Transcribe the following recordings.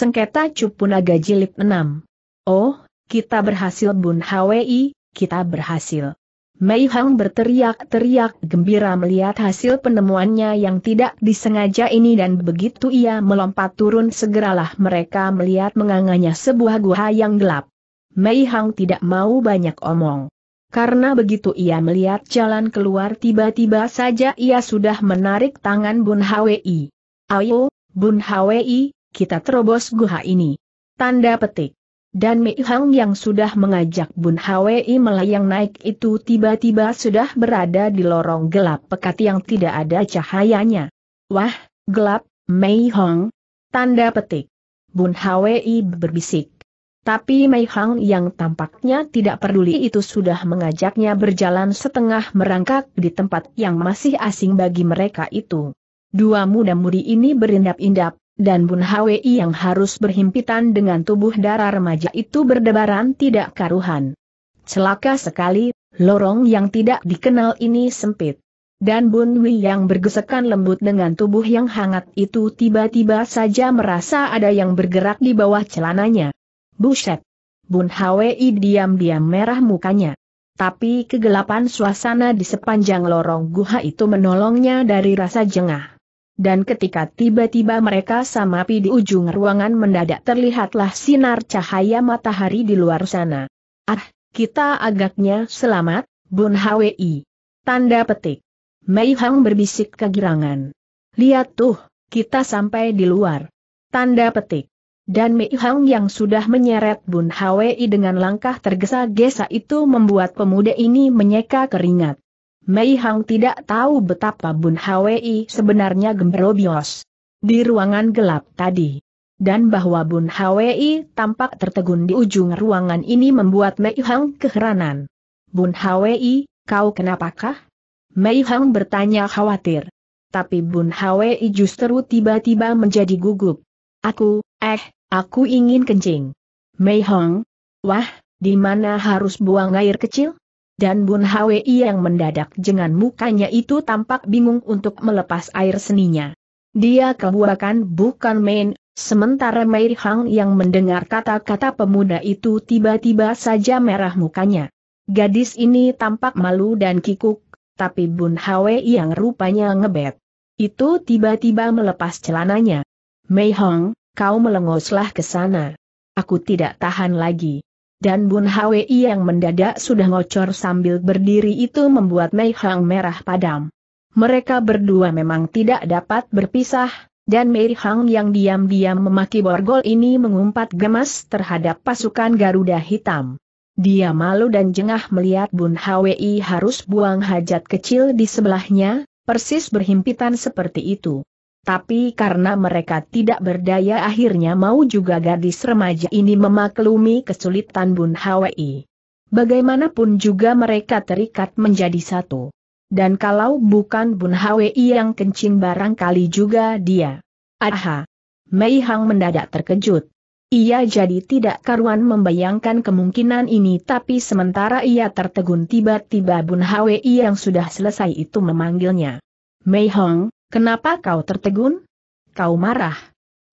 Sengketa Cupunaga Jilid 6. Oh, kita berhasil Bun Hwi, kita berhasil. Mei Hang berteriak-teriak gembira melihat hasil penemuannya yang tidak disengaja ini dan begitu ia melompat turun segeralah mereka melihat menganganya sebuah gua yang gelap. Mei Hang tidak mau banyak omong. Karena begitu ia melihat jalan keluar tiba-tiba saja ia sudah menarik tangan Bun Hwi. Ayo, Bun Hwi, kita terobos guha ini. Tanda petik. Dan Mei Hang yang sudah mengajak Bun Hwi melayang naik itu tiba-tiba sudah berada di lorong gelap pekat yang tidak ada cahayanya. Wah, gelap, Mei Hong. Tanda petik. Bun Hwi berbisik. Tapi Mei Hang yang tampaknya tidak peduli itu sudah mengajaknya berjalan setengah merangkak di tempat yang masih asing bagi mereka itu. Dua muda-mudi ini berindap-indap, dan Bun Hwi yang harus berhimpitan dengan tubuh darah remaja itu berdebaran tidak karuhan. Celaka sekali, lorong yang tidak dikenal ini sempit. Dan Bun Wi yang bergesekan lembut dengan tubuh yang hangat itu tiba-tiba saja merasa ada yang bergerak di bawah celananya. Buset! Bun Hwi diam-diam merah mukanya. Tapi kegelapan suasana di sepanjang lorong guha itu menolongnya dari rasa jengah dan ketika tiba-tiba mereka samapi di ujung ruangan mendadak terlihatlah sinar cahaya matahari di luar sana. Ah, kita agaknya selamat, Bun Hwi. Tanda petik. Mei Hang berbisik kegirangan. Lihat tuh, kita sampai di luar. Tanda petik. Dan Mei Hang yang sudah menyeret Bun Hwi dengan langkah tergesa-gesa itu membuat pemuda ini menyeka keringat. Mei Hang tidak tahu betapa Bun Hwi sebenarnya gemerobios di ruangan gelap tadi. Dan bahwa Bun Hwi tampak tertegun di ujung ruangan ini membuat Mei Hang keheranan. Bun Hwi, kau kenapakah? Mei Hang bertanya khawatir. Tapi Bun Hwi justru tiba-tiba menjadi gugup. Aku, eh, aku ingin kencing. Mei Hang? Wah, di mana harus buang air kecil? dan Bun Hwi yang mendadak dengan mukanya itu tampak bingung untuk melepas air seninya. Dia kebuakan bukan main, sementara Mei Hang yang mendengar kata-kata pemuda itu tiba-tiba saja merah mukanya. Gadis ini tampak malu dan kikuk, tapi Bun Hwi yang rupanya ngebet. Itu tiba-tiba melepas celananya. Mei Hong, kau melengoslah ke sana. Aku tidak tahan lagi dan Bun Hwi yang mendadak sudah ngocor sambil berdiri itu membuat Mei Hang merah padam. Mereka berdua memang tidak dapat berpisah, dan Mei Hang yang diam-diam memaki borgol ini mengumpat gemas terhadap pasukan Garuda Hitam. Dia malu dan jengah melihat Bun Hwi harus buang hajat kecil di sebelahnya, persis berhimpitan seperti itu. Tapi karena mereka tidak berdaya akhirnya mau juga gadis remaja ini memaklumi kesulitan Bun Hwi. Bagaimanapun juga mereka terikat menjadi satu. Dan kalau bukan Bun Hwi yang kencing barangkali juga dia. Aha! Mei Hang mendadak terkejut. Ia jadi tidak karuan membayangkan kemungkinan ini tapi sementara ia tertegun tiba-tiba Bun Hwi yang sudah selesai itu memanggilnya. Mei Hong, Kenapa kau tertegun? Kau marah.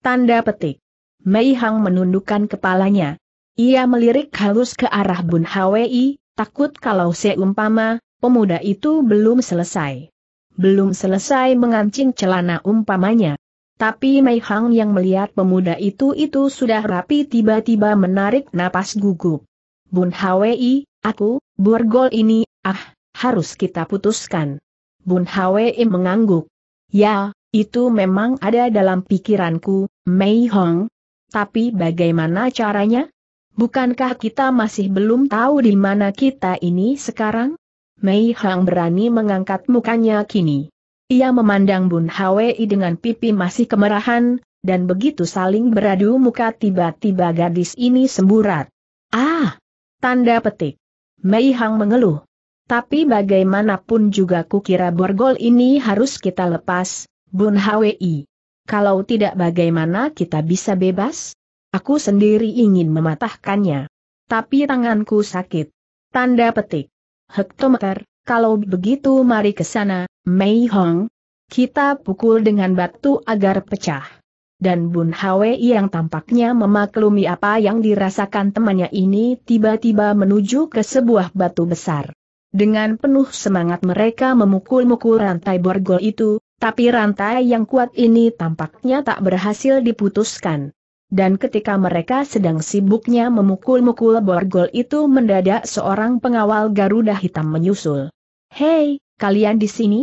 Tanda petik. Mei Hang menundukkan kepalanya. Ia melirik halus ke arah Bun Hwi, takut kalau seumpama, pemuda itu belum selesai. Belum selesai mengancing celana umpamanya. Tapi Mei Hang yang melihat pemuda itu itu sudah rapi tiba-tiba menarik napas gugup. Bun Hwi, aku, burgol ini, ah, harus kita putuskan. Bun Hwi mengangguk. Ya, itu memang ada dalam pikiranku, Mei Hong. Tapi bagaimana caranya? Bukankah kita masih belum tahu di mana kita ini sekarang? Mei Hong berani mengangkat mukanya kini. Ia memandang Bun Hwi dengan pipi masih kemerahan, dan begitu saling beradu muka tiba-tiba gadis ini semburat. Ah! Tanda petik. Mei Hong mengeluh. Tapi bagaimanapun juga kukira borgol ini harus kita lepas, Bun Hwi. Kalau tidak bagaimana kita bisa bebas? Aku sendiri ingin mematahkannya. Tapi tanganku sakit. Tanda petik. Hektometer, kalau begitu mari ke sana, Mei Hong. Kita pukul dengan batu agar pecah. Dan Bun Hwi yang tampaknya memaklumi apa yang dirasakan temannya ini tiba-tiba menuju ke sebuah batu besar. Dengan penuh semangat mereka memukul-mukul rantai borgol itu, tapi rantai yang kuat ini tampaknya tak berhasil diputuskan. Dan ketika mereka sedang sibuknya memukul-mukul borgol itu mendadak seorang pengawal Garuda Hitam menyusul. Hei, kalian di sini?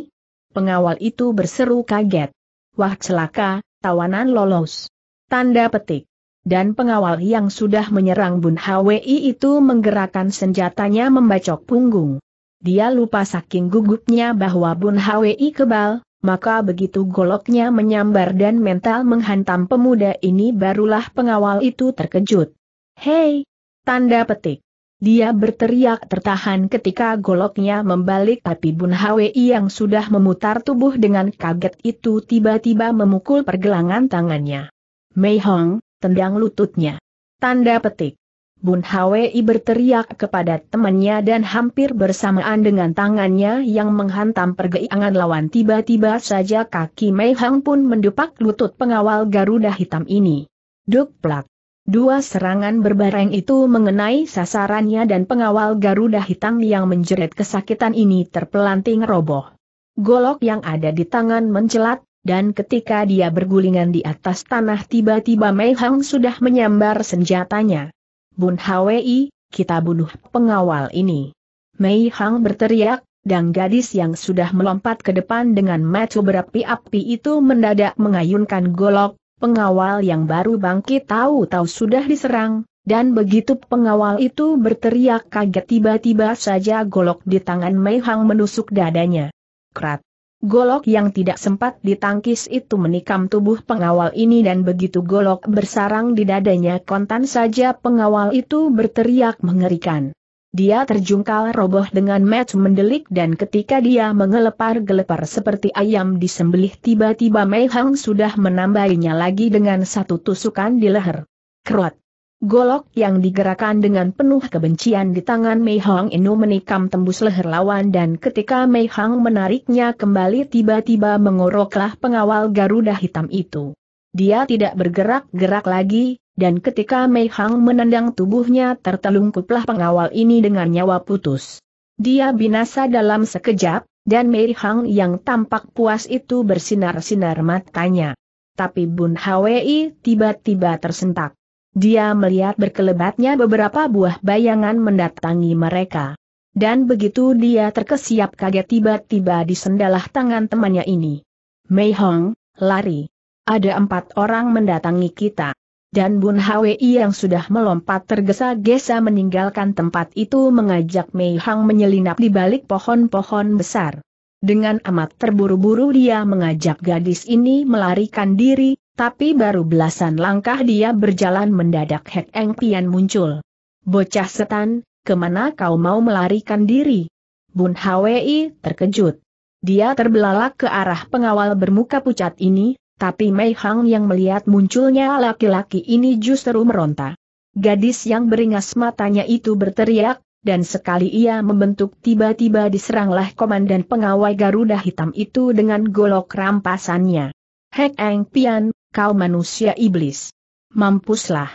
Pengawal itu berseru kaget. Wah celaka, tawanan lolos. Tanda petik. Dan pengawal yang sudah menyerang Bun Hwi itu menggerakkan senjatanya membacok punggung. Dia lupa saking gugupnya bahwa Bun Hwi kebal, maka begitu goloknya menyambar dan mental menghantam pemuda ini barulah pengawal itu terkejut. Hei! Tanda petik. Dia berteriak tertahan ketika goloknya membalik tapi Bun Hwi yang sudah memutar tubuh dengan kaget itu tiba-tiba memukul pergelangan tangannya. Mei Hong, tendang lututnya. Tanda petik. Bun Hwi berteriak kepada temannya dan hampir bersamaan dengan tangannya yang menghantam pergeangan lawan tiba-tiba saja kaki Mei Hang pun mendupak lutut pengawal Garuda hitam ini. Duk plak. Dua serangan berbareng itu mengenai sasarannya dan pengawal Garuda hitam yang menjerit kesakitan ini terpelanting roboh. Golok yang ada di tangan mencelat, dan ketika dia bergulingan di atas tanah tiba-tiba Mei Hang sudah menyambar senjatanya. Bun Hwi, kita bunuh pengawal ini. Mei Hang berteriak, dan gadis yang sudah melompat ke depan dengan mata berapi-api itu mendadak mengayunkan golok, pengawal yang baru bangkit tahu-tahu sudah diserang, dan begitu pengawal itu berteriak kaget tiba-tiba saja golok di tangan Mei Hang menusuk dadanya. Krat. Golok yang tidak sempat ditangkis itu menikam tubuh pengawal ini dan begitu golok bersarang di dadanya kontan saja pengawal itu berteriak mengerikan. Dia terjungkal roboh dengan match mendelik dan ketika dia mengelepar-gelepar seperti ayam disembelih tiba-tiba Mei Hang sudah menambahinya lagi dengan satu tusukan di leher. Kerot. Golok yang digerakkan dengan penuh kebencian di tangan Mei Hong Inu menikam tembus leher lawan dan ketika Mei Hong menariknya kembali tiba-tiba mengoroklah pengawal Garuda hitam itu. Dia tidak bergerak-gerak lagi, dan ketika Mei Hang menendang tubuhnya tertelungkuplah pengawal ini dengan nyawa putus. Dia binasa dalam sekejap, dan Mei Hang yang tampak puas itu bersinar-sinar matanya. Tapi Bun Hwi tiba-tiba tersentak. Dia melihat berkelebatnya beberapa buah bayangan mendatangi mereka. Dan begitu dia terkesiap kaget tiba-tiba di disendalah tangan temannya ini. Mei Hong, lari. Ada empat orang mendatangi kita. Dan Bun Hwi yang sudah melompat tergesa-gesa meninggalkan tempat itu mengajak Mei Hong menyelinap di balik pohon-pohon besar. Dengan amat terburu-buru dia mengajak gadis ini melarikan diri, tapi baru belasan langkah dia berjalan mendadak Hek Eng Pian muncul. Bocah setan, kemana kau mau melarikan diri? Bun Hwi terkejut. Dia terbelalak ke arah pengawal bermuka pucat ini, tapi Mei Hang yang melihat munculnya laki-laki ini justru meronta. Gadis yang beringas matanya itu berteriak, dan sekali ia membentuk tiba-tiba diseranglah komandan pengawal Garuda Hitam itu dengan golok rampasannya. Hek Eng Pian, kau manusia iblis. Mampuslah.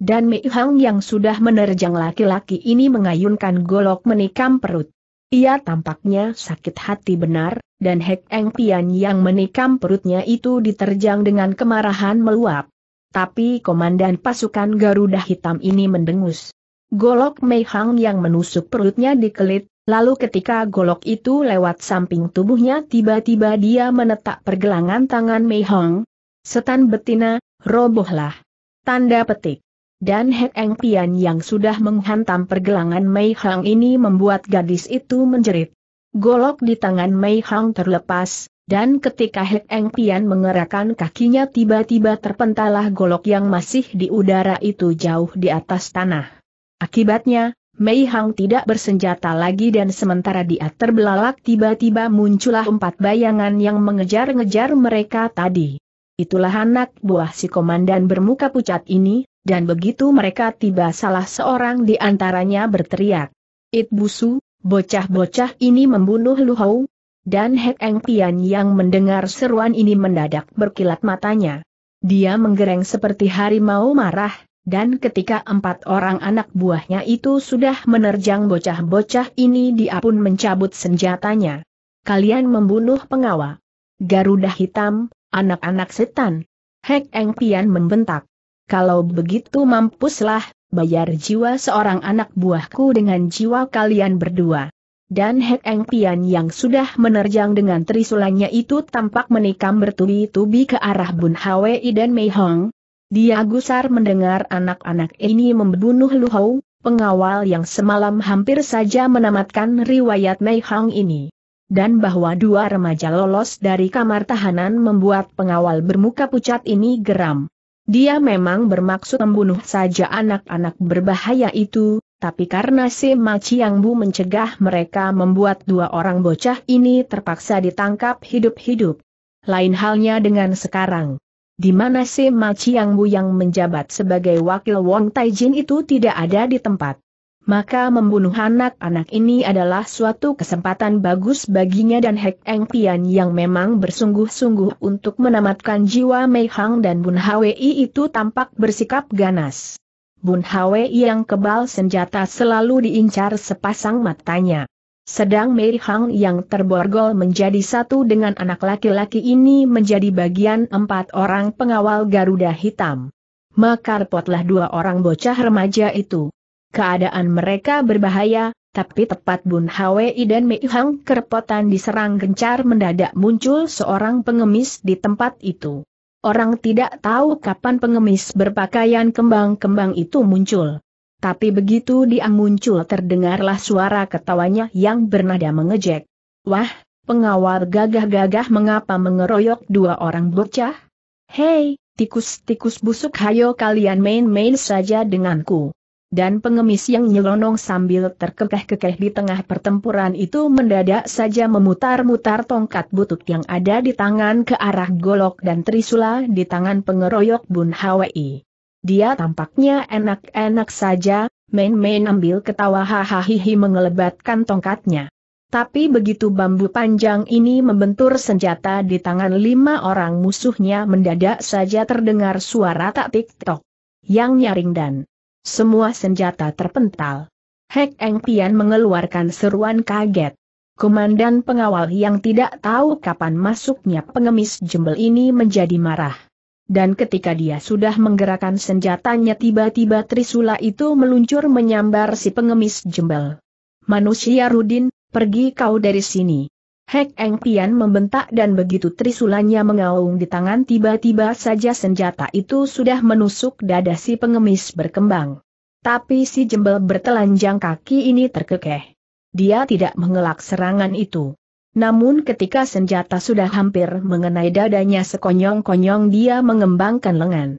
Dan Mei Hang yang sudah menerjang laki-laki ini mengayunkan golok menikam perut. Ia tampaknya sakit hati benar, dan Hek Eng Pian yang menikam perutnya itu diterjang dengan kemarahan meluap. Tapi komandan pasukan Garuda Hitam ini mendengus. Golok Mei Hang yang menusuk perutnya dikelit, lalu ketika golok itu lewat samping tubuhnya tiba-tiba dia menetak pergelangan tangan Mei Hang, Setan betina, robohlah. Tanda petik. Dan Hek Eng Pian yang sudah menghantam pergelangan Mei Hang ini membuat gadis itu menjerit. Golok di tangan Mei Hang terlepas, dan ketika Hek Eng Pian mengerahkan kakinya tiba-tiba terpentalah golok yang masih di udara itu jauh di atas tanah. Akibatnya, Mei Hang tidak bersenjata lagi dan sementara dia terbelalak tiba-tiba muncullah empat bayangan yang mengejar-ngejar mereka tadi itulah anak buah si komandan bermuka pucat ini, dan begitu mereka tiba salah seorang di antaranya berteriak. It busu, bocah-bocah ini membunuh Lu Hou, dan Hek Eng Pian yang mendengar seruan ini mendadak berkilat matanya. Dia menggereng seperti harimau marah, dan ketika empat orang anak buahnya itu sudah menerjang bocah-bocah ini dia pun mencabut senjatanya. Kalian membunuh pengawa. Garuda hitam, Anak-anak setan. Hek Eng Pian membentak. Kalau begitu mampuslah, bayar jiwa seorang anak buahku dengan jiwa kalian berdua. Dan Hek Eng Pian yang sudah menerjang dengan trisulanya itu tampak menikam bertubi-tubi ke arah Bun Hwi dan Mei Hong. Dia gusar mendengar anak-anak ini membunuh Lu Hou, pengawal yang semalam hampir saja menamatkan riwayat Mei Hong ini dan bahwa dua remaja lolos dari kamar tahanan membuat pengawal bermuka pucat ini geram. Dia memang bermaksud membunuh saja anak-anak berbahaya itu, tapi karena si Yang Bu mencegah mereka membuat dua orang bocah ini terpaksa ditangkap hidup-hidup. Lain halnya dengan sekarang. Di mana si Yang Bu yang menjabat sebagai wakil Wong Taijin itu tidak ada di tempat maka membunuh anak-anak ini adalah suatu kesempatan bagus baginya dan Hek Eng Pian yang memang bersungguh-sungguh untuk menamatkan jiwa Mei Hang dan Bun Hwi itu tampak bersikap ganas. Bun Hwi yang kebal senjata selalu diincar sepasang matanya. Sedang Mei Hang yang terborgol menjadi satu dengan anak laki-laki ini menjadi bagian empat orang pengawal Garuda Hitam. Maka potlah dua orang bocah remaja itu. Keadaan mereka berbahaya, tapi tepat Bun Hwi dan Mei Hang kerepotan diserang gencar mendadak muncul seorang pengemis di tempat itu. Orang tidak tahu kapan pengemis berpakaian kembang-kembang itu muncul. Tapi begitu dia muncul terdengarlah suara ketawanya yang bernada mengejek. Wah, pengawal gagah-gagah mengapa mengeroyok dua orang bocah? Hei, tikus-tikus busuk hayo kalian main-main saja denganku dan pengemis yang nyelonong sambil terkekeh-kekeh di tengah pertempuran itu mendadak saja memutar-mutar tongkat butut yang ada di tangan ke arah golok dan trisula di tangan pengeroyok Bun Hwi. Dia tampaknya enak-enak saja, main-main ambil ketawa hahaha mengelebatkan tongkatnya. Tapi begitu bambu panjang ini membentur senjata di tangan lima orang musuhnya mendadak saja terdengar suara tak tiktok, Yang nyaring dan semua senjata terpental. Hek Eng Pian mengeluarkan seruan kaget. Komandan pengawal yang tidak tahu kapan masuknya pengemis jembel ini menjadi marah. Dan ketika dia sudah menggerakkan senjatanya tiba-tiba Trisula itu meluncur menyambar si pengemis jembel. Manusia Rudin, pergi kau dari sini. Hek Eng Tian membentak dan begitu trisulanya mengaung di tangan tiba-tiba saja senjata itu sudah menusuk dada si pengemis berkembang. Tapi si jembel bertelanjang kaki ini terkekeh. Dia tidak mengelak serangan itu. Namun ketika senjata sudah hampir mengenai dadanya sekonyong-konyong dia mengembangkan lengan.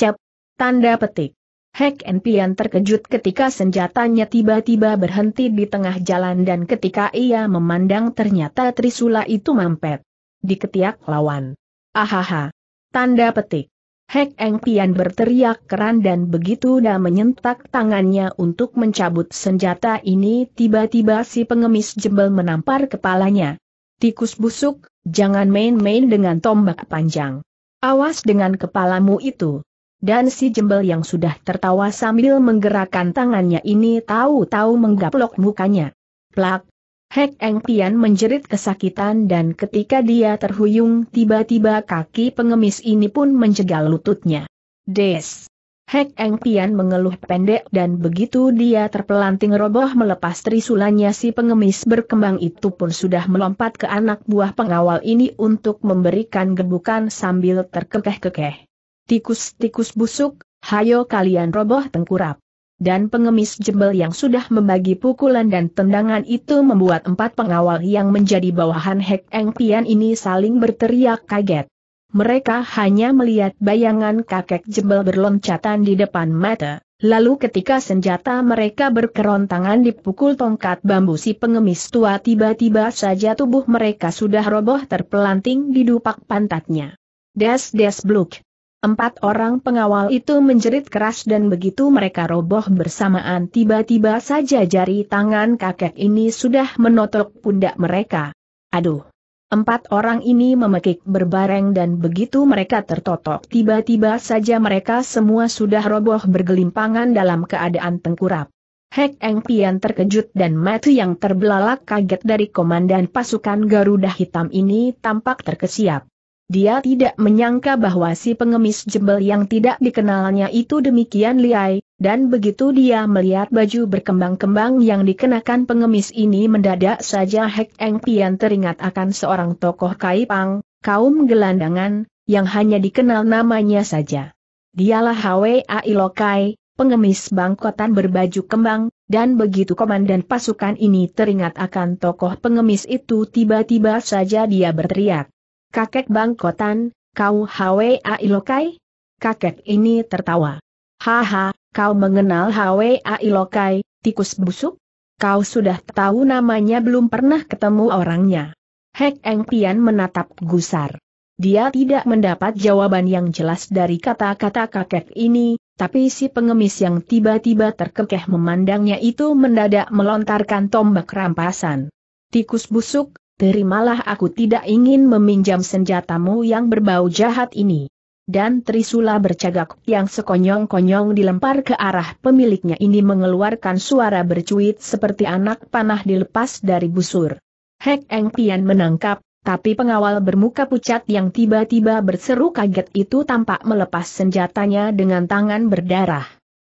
Cep, tanda petik. Hek Enpian terkejut ketika senjatanya tiba-tiba berhenti di tengah jalan dan ketika ia memandang ternyata Trisula itu mampet. Diketiak lawan. Ahaha. Tanda petik. Hek Enpian berteriak keran dan begitu dah menyentak tangannya untuk mencabut senjata ini tiba-tiba si pengemis jebel menampar kepalanya. Tikus busuk, jangan main-main dengan tombak panjang. Awas dengan kepalamu itu. Dan si jembel yang sudah tertawa sambil menggerakkan tangannya ini tahu-tahu menggaplok mukanya. Plak! Hek Eng Pian menjerit kesakitan dan ketika dia terhuyung tiba-tiba kaki pengemis ini pun menjegal lututnya. Des! Hek Eng Pian mengeluh pendek dan begitu dia terpelanting roboh melepas trisulannya si pengemis berkembang itu pun sudah melompat ke anak buah pengawal ini untuk memberikan gebukan sambil terkekeh-kekeh. Tikus-tikus busuk, hayo kalian roboh tengkurap. Dan pengemis jebel yang sudah membagi pukulan dan tendangan itu membuat empat pengawal yang menjadi bawahan Hek Eng Pian ini saling berteriak kaget. Mereka hanya melihat bayangan kakek jebel berloncatan di depan mata, lalu ketika senjata mereka berkerontangan dipukul tongkat bambu si pengemis tua tiba-tiba saja tubuh mereka sudah roboh terpelanting di dupak pantatnya. Des des bluk. Empat orang pengawal itu menjerit keras dan begitu mereka roboh bersamaan tiba-tiba saja jari tangan kakek ini sudah menotok pundak mereka. Aduh! Empat orang ini memekik berbareng dan begitu mereka tertotok tiba-tiba saja mereka semua sudah roboh bergelimpangan dalam keadaan tengkurap. Hek Eng Pian terkejut dan Matthew yang terbelalak kaget dari komandan pasukan Garuda Hitam ini tampak terkesiap. Dia tidak menyangka bahwa si pengemis jebel yang tidak dikenalnya itu demikian liai, dan begitu dia melihat baju berkembang-kembang yang dikenakan pengemis ini mendadak saja Hek Eng Pian teringat akan seorang tokoh Kaipang, kaum gelandangan, yang hanya dikenal namanya saja. Dialah Hwa Ailokai, pengemis bangkotan berbaju kembang, dan begitu komandan pasukan ini teringat akan tokoh pengemis itu tiba-tiba saja dia berteriak. Kakek bangkotan, kau Hwa Ilokai? Kakek ini tertawa. Haha, kau mengenal Hwa Ilokai, tikus busuk? Kau sudah tahu namanya belum pernah ketemu orangnya. Hek Eng Pian menatap gusar. Dia tidak mendapat jawaban yang jelas dari kata-kata kakek ini, tapi si pengemis yang tiba-tiba terkekeh memandangnya itu mendadak melontarkan tombak rampasan. Tikus busuk, terimalah aku tidak ingin meminjam senjatamu yang berbau jahat ini. Dan Trisula bercagak yang sekonyong-konyong dilempar ke arah pemiliknya ini mengeluarkan suara bercuit seperti anak panah dilepas dari busur. Hek Eng Pian menangkap, tapi pengawal bermuka pucat yang tiba-tiba berseru kaget itu tampak melepas senjatanya dengan tangan berdarah.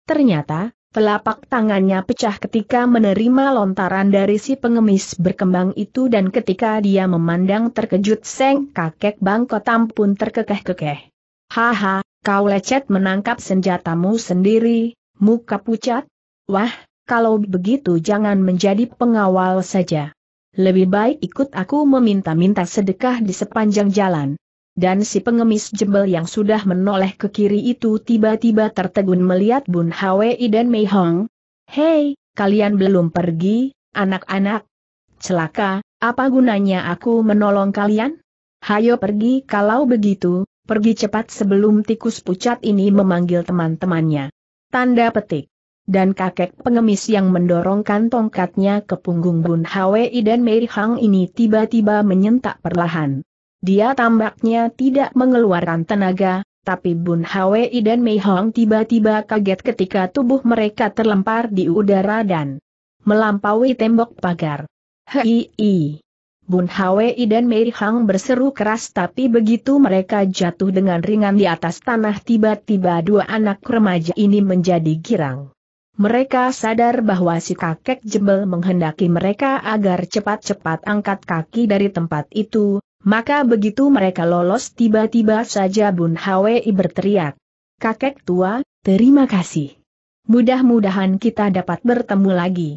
Ternyata, Telapak tangannya pecah ketika menerima lontaran dari si pengemis berkembang itu dan ketika dia memandang terkejut seng kakek bangkotam pun terkekeh-kekeh. Haha, kau lecet menangkap senjatamu sendiri, muka pucat? Wah, kalau begitu jangan menjadi pengawal saja. Lebih baik ikut aku meminta-minta sedekah di sepanjang jalan dan si pengemis jembel yang sudah menoleh ke kiri itu tiba-tiba tertegun melihat Bun Hwi dan Mei Hong. Hei, kalian belum pergi, anak-anak. Celaka, apa gunanya aku menolong kalian? Hayo pergi kalau begitu, pergi cepat sebelum tikus pucat ini memanggil teman-temannya. Tanda petik. Dan kakek pengemis yang mendorongkan tongkatnya ke punggung Bun Hwi dan Mei Hong ini tiba-tiba menyentak perlahan. Dia tambaknya tidak mengeluarkan tenaga, tapi Bun Hwei dan Mei Hong tiba-tiba kaget ketika tubuh mereka terlempar di udara dan melampaui tembok pagar. Hei! Bun Hwei dan Mei Hong berseru keras tapi begitu mereka jatuh dengan ringan di atas tanah tiba-tiba dua anak remaja ini menjadi girang. Mereka sadar bahwa si kakek jebel menghendaki mereka agar cepat-cepat angkat kaki dari tempat itu, maka begitu mereka lolos tiba-tiba saja Bun Hwi berteriak. Kakek tua, terima kasih. Mudah-mudahan kita dapat bertemu lagi.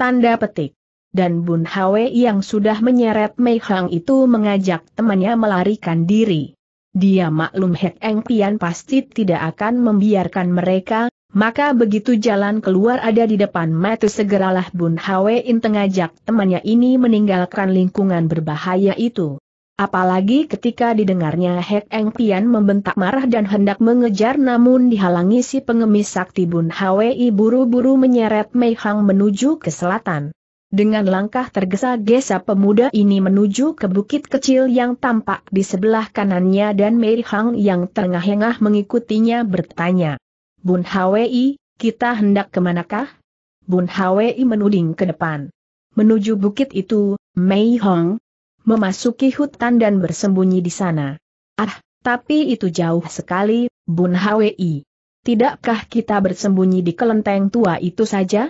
Tanda petik. Dan Bun Hwi yang sudah menyeret Mei Hang itu mengajak temannya melarikan diri. Dia maklum Hek Eng Pian pasti tidak akan membiarkan mereka, maka begitu jalan keluar ada di depan mata segeralah Bun Hwe In tengajak temannya ini meninggalkan lingkungan berbahaya itu. Apalagi ketika didengarnya Hek Eng Pian membentak marah dan hendak mengejar namun dihalangi si pengemis sakti Bun Hwi buru-buru menyeret Mei Hang menuju ke selatan. Dengan langkah tergesa-gesa pemuda ini menuju ke bukit kecil yang tampak di sebelah kanannya dan Mei Hang yang terengah-engah mengikutinya bertanya. Bun Hwi, kita hendak kemanakah? Bun Hwi menuding ke depan. Menuju bukit itu, Mei Hong, memasuki hutan dan bersembunyi di sana. Ah, tapi itu jauh sekali, Bun Hwi. Tidakkah kita bersembunyi di kelenteng tua itu saja?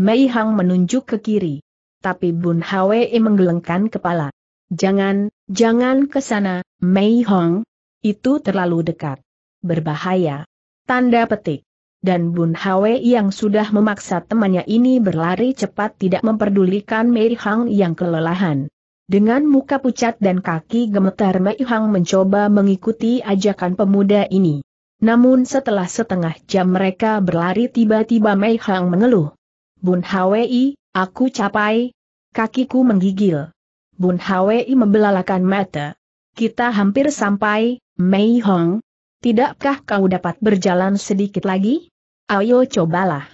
Mei Hang menunjuk ke kiri. Tapi Bun Hwi menggelengkan kepala. Jangan, jangan ke sana, Mei Hong. Itu terlalu dekat. Berbahaya. Tanda petik. Dan Bun Hwi yang sudah memaksa temannya ini berlari cepat tidak memperdulikan Mei Hang yang kelelahan. Dengan muka pucat dan kaki gemetar Mei Hang mencoba mengikuti ajakan pemuda ini. Namun setelah setengah jam mereka berlari tiba-tiba Mei Hang mengeluh. Bun Hwi, aku capai. Kakiku menggigil. Bun Hwi membelalakan mata. Kita hampir sampai, Mei Hong. Tidakkah kau dapat berjalan sedikit lagi? Ayo cobalah.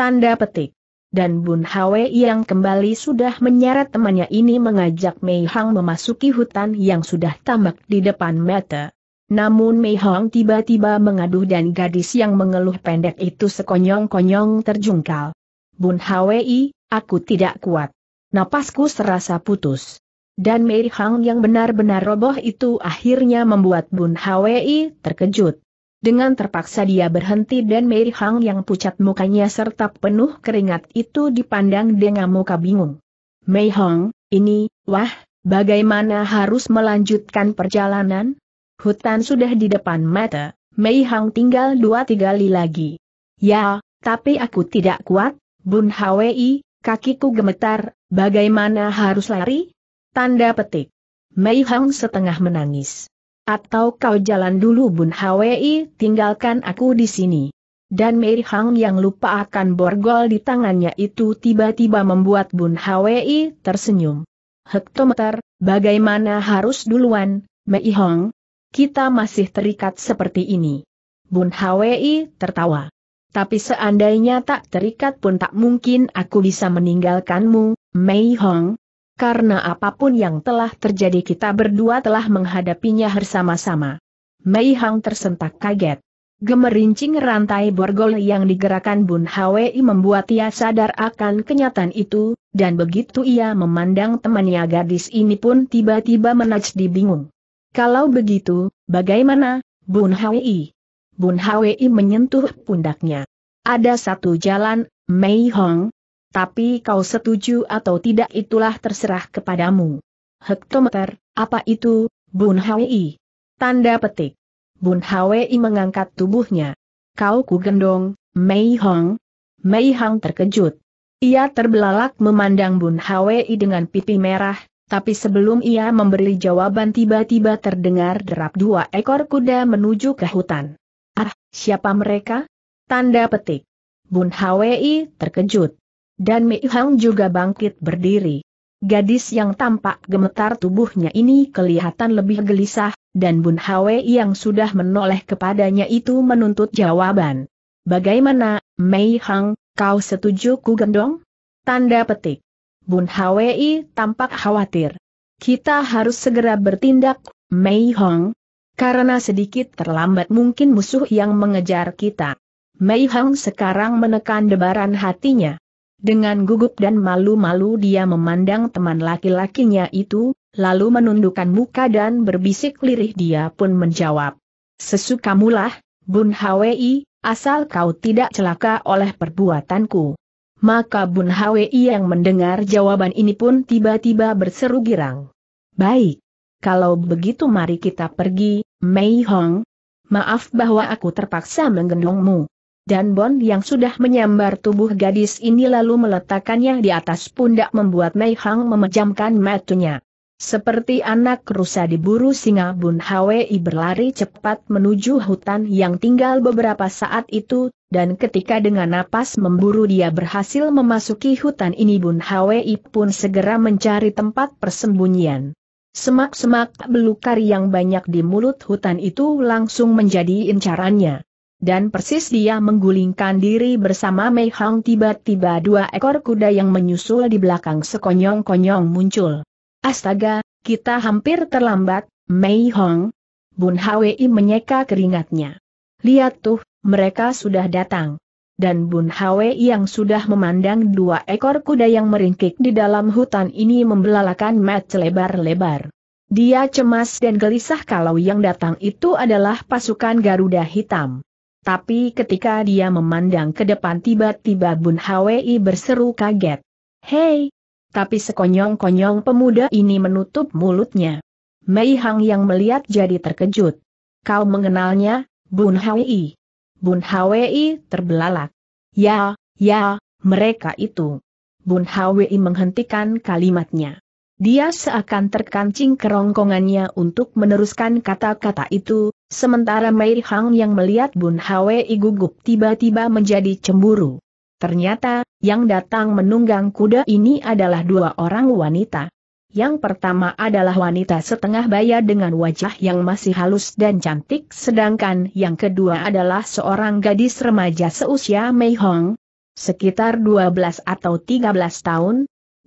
Tanda petik dan Bun Hwe yang kembali sudah menyeret temannya ini mengajak Mei Hang memasuki hutan yang sudah tambak di depan mata. Namun Mei Hang tiba-tiba mengaduh dan gadis yang mengeluh pendek itu sekonyong-konyong terjungkal. Bun Hwi, aku tidak kuat. Napasku serasa putus. Dan Mei Hang yang benar-benar roboh itu akhirnya membuat Bun Hwi terkejut. Dengan terpaksa dia berhenti dan Mei Hang yang pucat mukanya serta penuh keringat itu dipandang dengan muka bingung. Mei Hong, ini, wah, bagaimana harus melanjutkan perjalanan? Hutan sudah di depan mata, Mei Hang tinggal dua tiga li lagi. Ya, tapi aku tidak kuat, Bun Hwi, kakiku gemetar, bagaimana harus lari? Tanda petik. Mei Hang setengah menangis. Atau kau jalan dulu Bun Hwi, tinggalkan aku di sini. Dan Mei Hang yang lupa akan borgol di tangannya itu tiba-tiba membuat Bun Hwi tersenyum. Hektometer, bagaimana harus duluan, Mei Hong? Kita masih terikat seperti ini. Bun Hwi tertawa. Tapi seandainya tak terikat pun tak mungkin aku bisa meninggalkanmu, Mei Hong karena apapun yang telah terjadi kita berdua telah menghadapinya bersama-sama. Mei Hang tersentak kaget. Gemerincing rantai borgol yang digerakkan Bun Hwi membuat ia sadar akan kenyataan itu, dan begitu ia memandang temannya gadis ini pun tiba-tiba menajdi bingung. Kalau begitu, bagaimana, Bun Hwi? Bun Hwi menyentuh pundaknya. Ada satu jalan, Mei Hong, tapi kau setuju atau tidak itulah terserah kepadamu. Hektometer, apa itu, Bun Hwi? Tanda petik. Bun Hwi mengangkat tubuhnya. Kau ku gendong, Mei Hong. Mei Hong terkejut. Ia terbelalak memandang Bun Hwi dengan pipi merah, tapi sebelum ia memberi jawaban tiba-tiba terdengar derap dua ekor kuda menuju ke hutan. Ah, siapa mereka? Tanda petik. Bun Hwi terkejut dan Mei Hang juga bangkit berdiri. Gadis yang tampak gemetar tubuhnya ini kelihatan lebih gelisah, dan Bun Hwe yang sudah menoleh kepadanya itu menuntut jawaban. Bagaimana, Mei Hang, kau setuju ku gendong? Tanda petik. Bun Hwe tampak khawatir. Kita harus segera bertindak, Mei Hong. Karena sedikit terlambat mungkin musuh yang mengejar kita. Mei Hong sekarang menekan debaran hatinya. Dengan gugup dan malu-malu dia memandang teman laki-lakinya itu, lalu menundukkan muka dan berbisik lirih dia pun menjawab. Sesukamulah, Bun Hwi, asal kau tidak celaka oleh perbuatanku. Maka Bun Hwi yang mendengar jawaban ini pun tiba-tiba berseru girang. Baik. Kalau begitu mari kita pergi, Mei Hong. Maaf bahwa aku terpaksa menggendongmu dan Bon yang sudah menyambar tubuh gadis ini lalu meletakkannya di atas pundak membuat Mei Hang memejamkan matanya. Seperti anak rusa diburu singa Bun Hwi berlari cepat menuju hutan yang tinggal beberapa saat itu, dan ketika dengan napas memburu dia berhasil memasuki hutan ini Bun Hwi pun segera mencari tempat persembunyian. Semak-semak belukar yang banyak di mulut hutan itu langsung menjadi incarannya dan persis dia menggulingkan diri bersama Mei Hong tiba-tiba dua ekor kuda yang menyusul di belakang sekonyong-konyong muncul. Astaga, kita hampir terlambat, Mei Hong. Bun Hwi menyeka keringatnya. Lihat tuh, mereka sudah datang. Dan Bun Hwi yang sudah memandang dua ekor kuda yang meringkik di dalam hutan ini membelalakan mat lebar-lebar. Dia cemas dan gelisah kalau yang datang itu adalah pasukan Garuda Hitam. Tapi ketika dia memandang ke depan tiba-tiba Bun Hwi berseru kaget. Hei! Tapi sekonyong-konyong pemuda ini menutup mulutnya. Mei Hang yang melihat jadi terkejut. Kau mengenalnya, Bun Hwi. Bun Hwi terbelalak. Ya, ya, mereka itu. Bun Hwi menghentikan kalimatnya. Dia seakan terkancing kerongkongannya untuk meneruskan kata-kata itu, Sementara Mei Hang yang melihat Bun Hwei gugup tiba-tiba menjadi cemburu. Ternyata, yang datang menunggang kuda ini adalah dua orang wanita. Yang pertama adalah wanita setengah baya dengan wajah yang masih halus dan cantik sedangkan yang kedua adalah seorang gadis remaja seusia Mei Hong, sekitar 12 atau 13 tahun,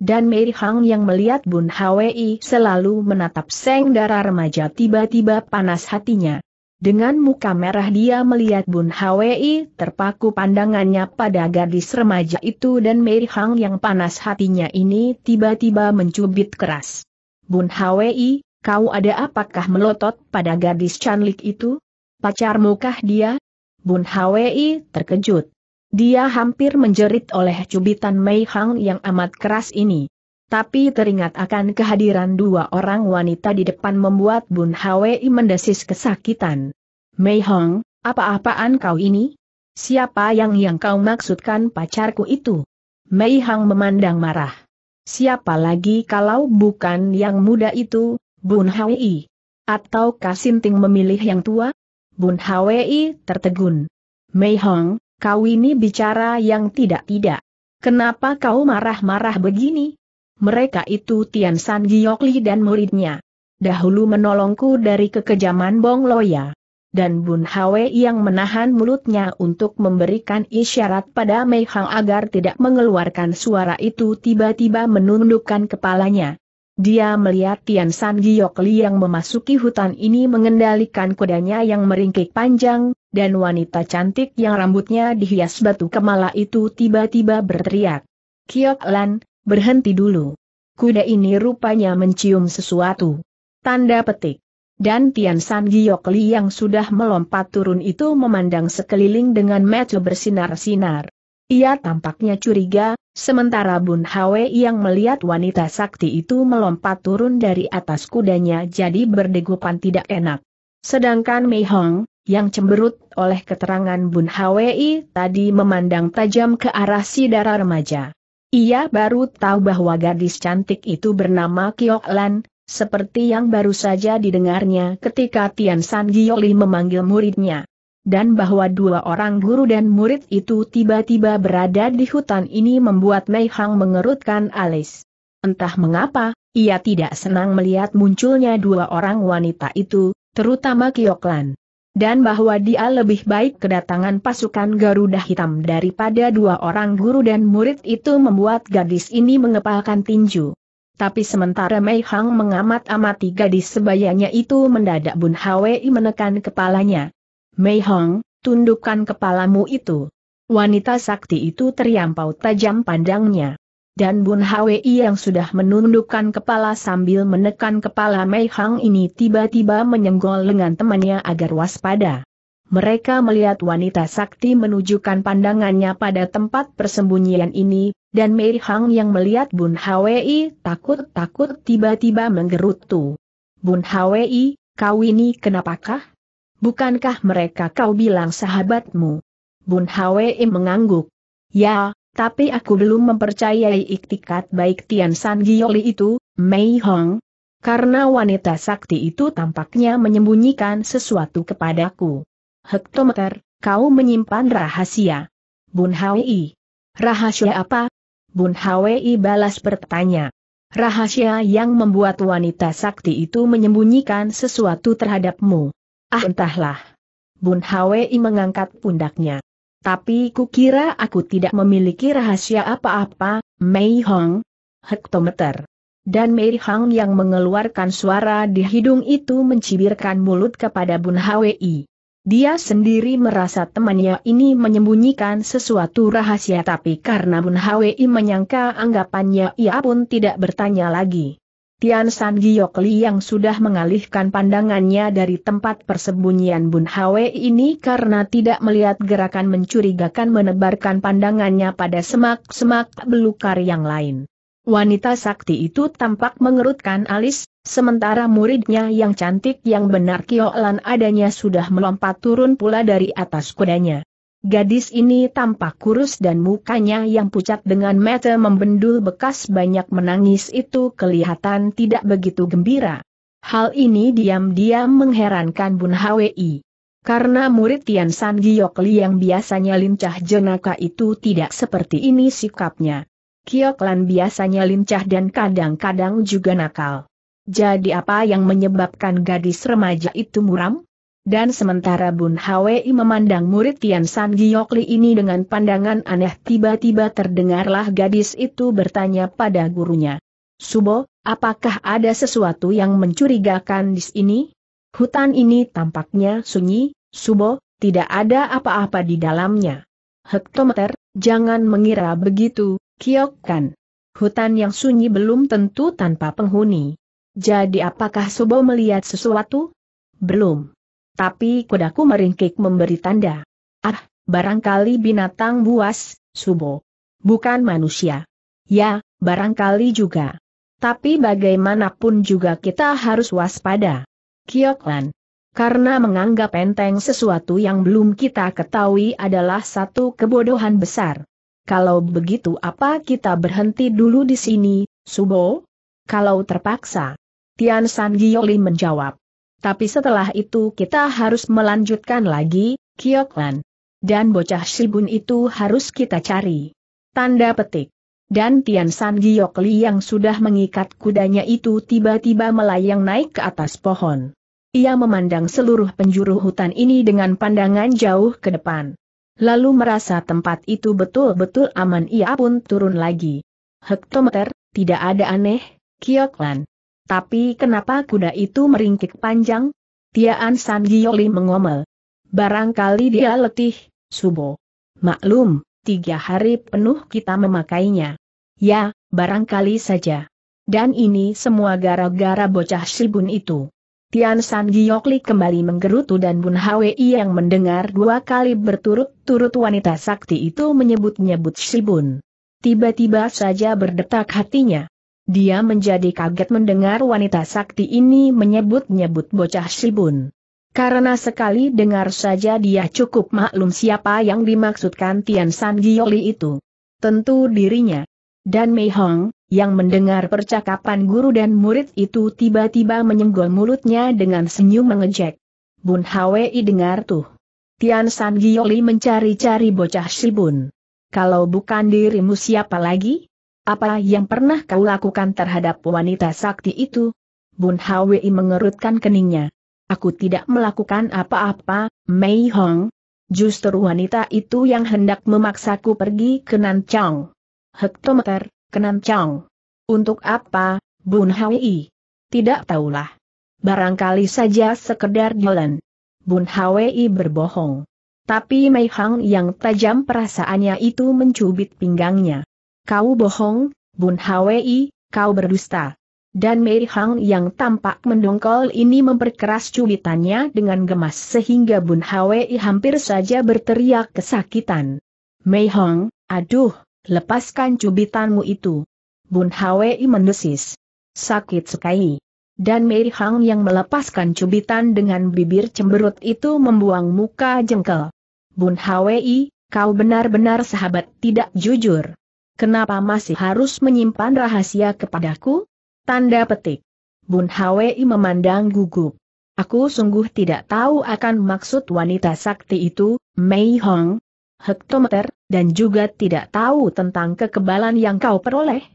dan Mei Hong yang melihat Bun Hwi selalu menatap seng darah remaja tiba-tiba panas hatinya. Dengan muka merah dia melihat Bun Hwi terpaku pandangannya pada gadis remaja itu dan Mei Hang yang panas hatinya ini tiba-tiba mencubit keras. Bun Hwi, kau ada apakah melotot pada gadis canlik itu? Pacarmukah mukah dia? Bun Hwi terkejut. Dia hampir menjerit oleh cubitan Mei Hang yang amat keras ini tapi teringat akan kehadiran dua orang wanita di depan membuat Bun Hwi mendesis kesakitan. Mei Hong, apa-apaan kau ini? Siapa yang yang kau maksudkan pacarku itu? Mei Hong memandang marah. Siapa lagi kalau bukan yang muda itu, Bun Hwi? Atau Kasinting memilih yang tua? Bun Hwi tertegun. Mei Hong, kau ini bicara yang tidak-tidak. Kenapa kau marah-marah begini? mereka itu Tian San Giokli dan muridnya. Dahulu menolongku dari kekejaman Bong Loya. Dan Bun Hwe yang menahan mulutnya untuk memberikan isyarat pada Mei Hang agar tidak mengeluarkan suara itu tiba-tiba menundukkan kepalanya. Dia melihat Tian San Giokli yang memasuki hutan ini mengendalikan kudanya yang meringkik panjang, dan wanita cantik yang rambutnya dihias batu kemala itu tiba-tiba berteriak. Kiok Lan, Berhenti dulu. Kuda ini rupanya mencium sesuatu. Tanda petik. Dan Tian San Giokli yang sudah melompat turun itu memandang sekeliling dengan mata bersinar-sinar. Ia tampaknya curiga, sementara Bun Hwe yang melihat wanita sakti itu melompat turun dari atas kudanya jadi berdegupan tidak enak. Sedangkan Mei Hong, yang cemberut oleh keterangan Bun Hwe tadi memandang tajam ke arah si darah remaja. Ia baru tahu bahwa gadis cantik itu bernama Kiok Lan, seperti yang baru saja didengarnya ketika Tian San Gioli memanggil muridnya. Dan bahwa dua orang guru dan murid itu tiba-tiba berada di hutan ini membuat Mei Hang mengerutkan alis. Entah mengapa, ia tidak senang melihat munculnya dua orang wanita itu, terutama Kiok dan bahwa dia lebih baik kedatangan pasukan Garuda Hitam daripada dua orang guru dan murid itu membuat gadis ini mengepalkan tinju. Tapi sementara Mei Hang mengamat-amati gadis sebayanya itu mendadak Bun Hwi menekan kepalanya. Mei Hang, tundukkan kepalamu itu. Wanita sakti itu teriampau tajam pandangnya. Dan Bun Hwi yang sudah menundukkan kepala sambil menekan kepala Mei Hang ini tiba-tiba menyenggol lengan temannya agar waspada. Mereka melihat wanita sakti menunjukkan pandangannya pada tempat persembunyian ini, dan Mei Hang yang melihat Bun Hwi takut-takut tiba-tiba menggerutu. Bun Hwi, kau ini kenapakah? Bukankah mereka kau bilang sahabatmu? Bun Hwi mengangguk. Ya, tapi aku belum mempercayai iktikat baik Tian San Gioli itu, Mei Hong. Karena wanita sakti itu tampaknya menyembunyikan sesuatu kepadaku. Hektometer, kau menyimpan rahasia. Bun Hwi. Rahasia apa? Bun Hwi balas bertanya. Rahasia yang membuat wanita sakti itu menyembunyikan sesuatu terhadapmu. Ah entahlah. Bun Hwi mengangkat pundaknya. Tapi kukira aku tidak memiliki rahasia apa-apa, Mei Hong. Hektometer. Dan Mei Hong yang mengeluarkan suara di hidung itu mencibirkan mulut kepada Bun Hwi. Dia sendiri merasa temannya ini menyembunyikan sesuatu rahasia tapi karena Bun Hwi menyangka anggapannya ia pun tidak bertanya lagi. Tian San Giok Li yang sudah mengalihkan pandangannya dari tempat persembunyian Bun Hwe ini karena tidak melihat gerakan mencurigakan menebarkan pandangannya pada semak-semak belukar yang lain. Wanita sakti itu tampak mengerutkan alis, sementara muridnya yang cantik yang benar Kiolan adanya sudah melompat turun pula dari atas kudanya. Gadis ini tampak kurus dan mukanya yang pucat dengan mata membendul bekas banyak menangis itu kelihatan tidak begitu gembira. Hal ini diam-diam mengherankan Bun Hwi. Karena murid Tian San Giok yang biasanya lincah jenaka itu tidak seperti ini sikapnya. Kyoklan biasanya lincah dan kadang-kadang juga nakal. Jadi apa yang menyebabkan gadis remaja itu muram? Dan sementara Bun Hwi memandang murid Tian San Giokli ini dengan pandangan aneh tiba-tiba terdengarlah gadis itu bertanya pada gurunya. Subo, apakah ada sesuatu yang mencurigakan di sini? Hutan ini tampaknya sunyi, Subo, tidak ada apa-apa di dalamnya. Hektometer, jangan mengira begitu, Kiokkan. Hutan yang sunyi belum tentu tanpa penghuni. Jadi apakah Subo melihat sesuatu? Belum. Tapi kudaku meringkik memberi tanda. Ah, barangkali binatang buas, Subo. Bukan manusia. Ya, barangkali juga. Tapi bagaimanapun juga kita harus waspada. Kioklan. Karena menganggap enteng sesuatu yang belum kita ketahui adalah satu kebodohan besar. Kalau begitu apa kita berhenti dulu di sini, Subo? Kalau terpaksa. Tian San Giyoli menjawab. Tapi setelah itu kita harus melanjutkan lagi, Kioklan. Dan bocah Shibun itu harus kita cari. Tanda petik. Dan Tian San Giokli yang sudah mengikat kudanya itu tiba-tiba melayang naik ke atas pohon. Ia memandang seluruh penjuru hutan ini dengan pandangan jauh ke depan. Lalu merasa tempat itu betul-betul aman ia pun turun lagi. Hektometer, tidak ada aneh, Kioklan. Tapi kenapa kuda itu meringkik panjang? Tiaan San Giyoli mengomel. Barangkali dia letih, Subo. Maklum, tiga hari penuh kita memakainya. Ya, barangkali saja. Dan ini semua gara-gara bocah Shibun itu. Tian San Giokli kembali menggerutu dan Bun Hwi yang mendengar dua kali berturut-turut wanita sakti itu menyebut-nyebut Shibun. Tiba-tiba saja berdetak hatinya. Dia menjadi kaget mendengar wanita sakti ini menyebut-nyebut bocah Shibun. Karena sekali dengar saja dia cukup maklum siapa yang dimaksudkan Tian San Gioli itu. Tentu dirinya. Dan Mei Hong, yang mendengar percakapan guru dan murid itu tiba-tiba menyenggol mulutnya dengan senyum mengejek. Bun Hwei dengar tuh. Tian San Gioli mencari-cari bocah Shibun. Kalau bukan dirimu siapa lagi? Apa yang pernah kau lakukan terhadap wanita sakti itu? Bun Hwi mengerutkan keningnya. Aku tidak melakukan apa-apa, Mei Hong. Justru wanita itu yang hendak memaksaku pergi ke Nanchang. Hektometer, ke Nanchang. Untuk apa, Bun Hwi? Tidak tahulah. Barangkali saja sekedar jalan. Bun Hwi berbohong. Tapi Mei Hong yang tajam perasaannya itu mencubit pinggangnya. Kau bohong, Bun Hwi, kau berdusta. Dan Mary Hang yang tampak mendongkol ini memperkeras cubitannya dengan gemas sehingga Bun Hwi hampir saja berteriak kesakitan. Mei Hong, aduh, lepaskan cubitanmu itu. Bun Hwi mendesis. Sakit sekali. Dan Mary Hang yang melepaskan cubitan dengan bibir cemberut itu membuang muka jengkel. Bun Hwi, kau benar-benar sahabat tidak jujur. Kenapa masih harus menyimpan rahasia kepadaku? Tanda petik. Bun Hwi memandang gugup. Aku sungguh tidak tahu akan maksud wanita sakti itu, Mei Hong, hektometer, dan juga tidak tahu tentang kekebalan yang kau peroleh.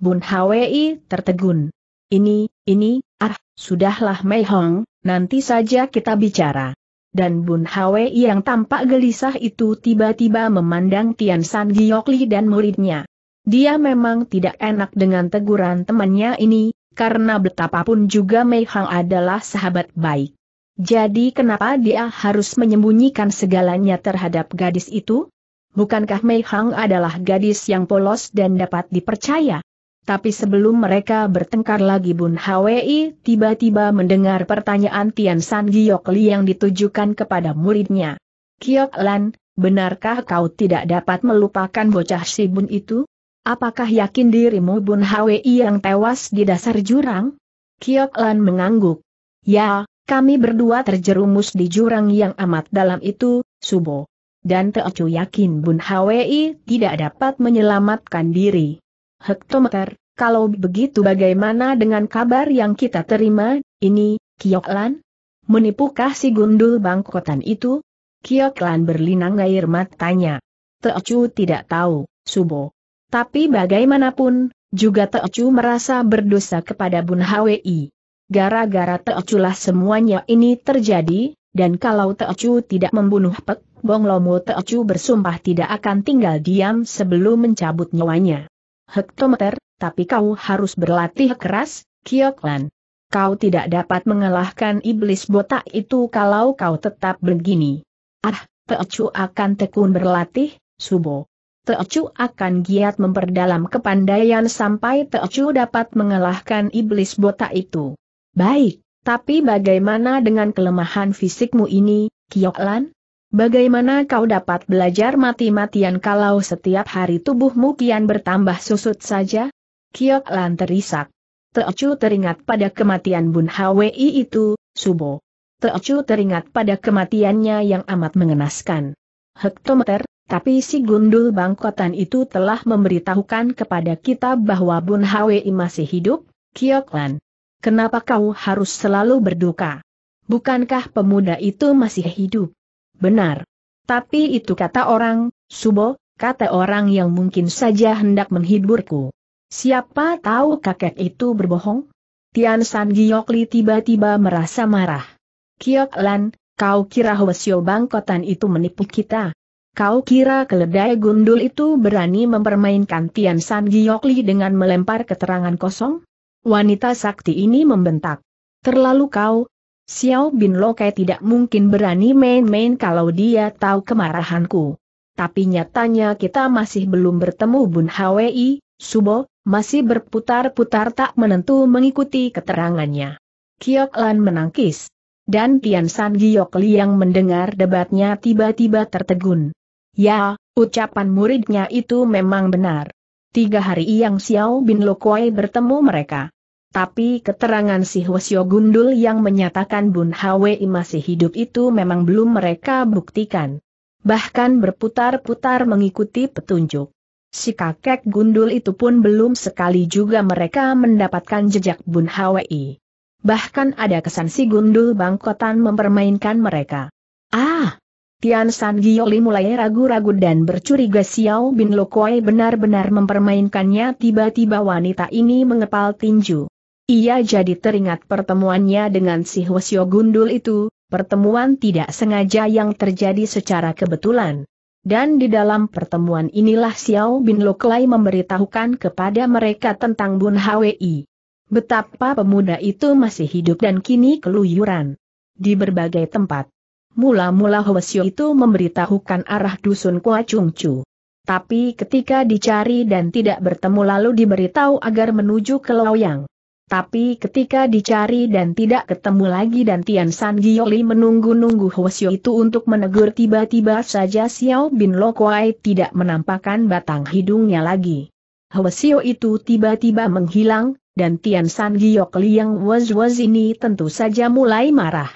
Bun Hwi tertegun. Ini, ini, ah, sudahlah Mei Hong, nanti saja kita bicara dan Bun Hwe yang tampak gelisah itu tiba-tiba memandang Tian San Giokli dan muridnya. Dia memang tidak enak dengan teguran temannya ini, karena betapapun juga Mei Hang adalah sahabat baik. Jadi kenapa dia harus menyembunyikan segalanya terhadap gadis itu? Bukankah Mei Hang adalah gadis yang polos dan dapat dipercaya? Tapi sebelum mereka bertengkar lagi Bun Hwi tiba-tiba mendengar pertanyaan Tian San Giok Li yang ditujukan kepada muridnya. Kiok Lan, benarkah kau tidak dapat melupakan bocah si Bun itu? Apakah yakin dirimu Bun Hwi yang tewas di dasar jurang? Kiok Lan mengangguk. Ya, kami berdua terjerumus di jurang yang amat dalam itu, Subo. Dan Teocu yakin Bun Hwi tidak dapat menyelamatkan diri hektometer, kalau begitu bagaimana dengan kabar yang kita terima, ini, Kioklan? Menipukah si gundul bangkotan itu? Kioklan berlinang air matanya. Teocu tidak tahu, Subo. Tapi bagaimanapun, juga Teocu merasa berdosa kepada Bun Hwi. Gara-gara Teoculah semuanya ini terjadi, dan kalau Teocu tidak membunuh Pek Bong Lomo Teocu bersumpah tidak akan tinggal diam sebelum mencabut nyawanya. Hektometer, tapi kau harus berlatih keras, Kioklan. Kau tidak dapat mengalahkan iblis botak itu kalau kau tetap begini. Ah, Teocu akan tekun berlatih, Subo. Teocu akan giat memperdalam kepandaian sampai Teocu dapat mengalahkan iblis botak itu. Baik, tapi bagaimana dengan kelemahan fisikmu ini, Kioklan? Bagaimana kau dapat belajar mati-matian kalau setiap hari tubuhmu kian bertambah susut saja? Kiok Lan terisak. Teocu teringat pada kematian Bun Hwi itu, Subo. Teocu teringat pada kematiannya yang amat mengenaskan. Hektometer, tapi si gundul bangkotan itu telah memberitahukan kepada kita bahwa Bun Hwi masih hidup, Kiok Lan. Kenapa kau harus selalu berduka? Bukankah pemuda itu masih hidup? Benar. Tapi itu kata orang, Subo, kata orang yang mungkin saja hendak menghiburku. Siapa tahu kakek itu berbohong? Tian San Giokli tiba-tiba merasa marah. Kiok Lan, kau kira Hwasyo bangkotan itu menipu kita? Kau kira keledai gundul itu berani mempermainkan Tian San Giokli dengan melempar keterangan kosong? Wanita sakti ini membentak. Terlalu kau, Xiao Bin Lokai tidak mungkin berani main-main kalau dia tahu kemarahanku. Tapi nyatanya kita masih belum bertemu Bun Hwi, Subo, masih berputar-putar tak menentu mengikuti keterangannya. Kiok Lan menangkis. Dan Tian San Giok Liang mendengar debatnya tiba-tiba tertegun. Ya, ucapan muridnya itu memang benar. Tiga hari yang Xiao Bin Lokuai bertemu mereka. Tapi keterangan si Hwasyo Gundul yang menyatakan Bun Hwei masih hidup itu memang belum mereka buktikan. Bahkan berputar-putar mengikuti petunjuk. Si kakek gundul itu pun belum sekali juga mereka mendapatkan jejak Bun Hwi. Bahkan ada kesan si gundul bangkotan mempermainkan mereka. Ah! Tian San Giyoli mulai ragu-ragu dan bercuriga Xiao Bin Lokoi benar-benar mempermainkannya tiba-tiba wanita ini mengepal tinju. Ia jadi teringat pertemuannya dengan si Hwasyo gundul itu, pertemuan tidak sengaja yang terjadi secara kebetulan. Dan di dalam pertemuan inilah Xiao Bin Loklai memberitahukan kepada mereka tentang Bun Hwi. Betapa pemuda itu masih hidup dan kini keluyuran. Di berbagai tempat. Mula-mula Hwasyo itu memberitahukan arah dusun Kua Chung Chu. Tapi ketika dicari dan tidak bertemu lalu diberitahu agar menuju ke Loyang. Tapi ketika dicari dan tidak ketemu lagi dan Tian San Gioli menunggu-nunggu Hwasyo itu untuk menegur tiba-tiba saja Xiao Bin Lokuai tidak menampakkan batang hidungnya lagi. Hwasyo itu tiba-tiba menghilang, dan Tian San Giok Liang Was Was ini tentu saja mulai marah.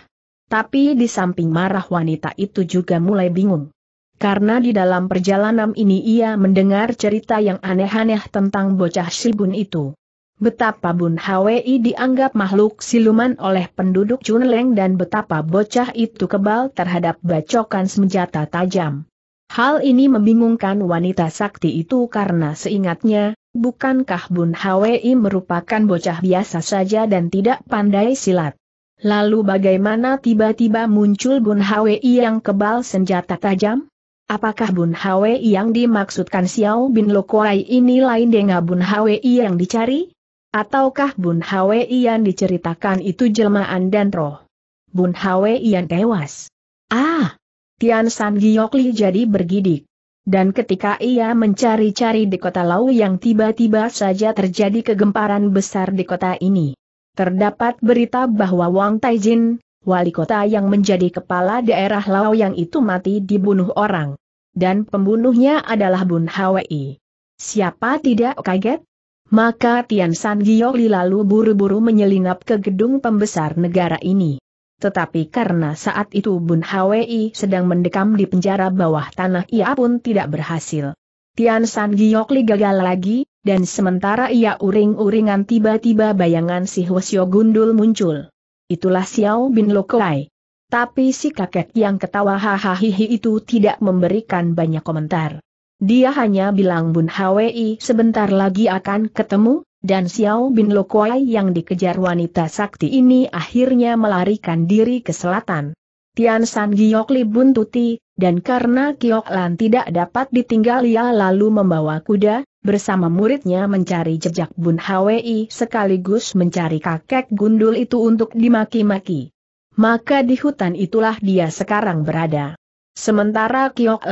Tapi di samping marah wanita itu juga mulai bingung. Karena di dalam perjalanan ini ia mendengar cerita yang aneh-aneh tentang bocah Shibun itu. Betapa Bun Hwi dianggap makhluk siluman oleh penduduk Chunleng dan betapa bocah itu kebal terhadap bacokan senjata tajam. Hal ini membingungkan wanita sakti itu karena seingatnya, bukankah Bun Hwi merupakan bocah biasa saja dan tidak pandai silat. Lalu bagaimana tiba-tiba muncul Bun Hwi yang kebal senjata tajam? Apakah Bun Hwi yang dimaksudkan Xiao Bin Lokuai ini lain dengan Bun Hwi yang dicari? Ataukah Bun Hwe Ian diceritakan itu jelmaan dan roh? Bun Hwe Ian tewas. Ah! Tian San Giokli jadi bergidik. Dan ketika ia mencari-cari di kota Lau yang tiba-tiba saja terjadi kegemparan besar di kota ini. Terdapat berita bahwa Wang Taijin, wali kota yang menjadi kepala daerah Lau yang itu mati dibunuh orang. Dan pembunuhnya adalah Bun Hwi. Siapa tidak kaget? Maka Tian San lalu buru-buru menyelinap ke gedung pembesar negara ini. Tetapi karena saat itu Bun Hwi sedang mendekam di penjara bawah tanah ia pun tidak berhasil. Tian San Giokli gagal lagi, dan sementara ia uring-uringan tiba-tiba bayangan si Hwasyo Gundul muncul. Itulah Xiao Bin Lokai. Tapi si kakek yang ketawa hahaha itu tidak memberikan banyak komentar. Dia hanya bilang Bun Hwi sebentar lagi akan ketemu, dan Xiao Bin Lokuai yang dikejar wanita sakti ini akhirnya melarikan diri ke selatan. Tian San Giok Li buntuti, dan karena Kiok Lan tidak dapat ditinggal ia lalu membawa kuda, bersama muridnya mencari jejak Bun Hwi sekaligus mencari kakek gundul itu untuk dimaki-maki. Maka di hutan itulah dia sekarang berada. Sementara Kiok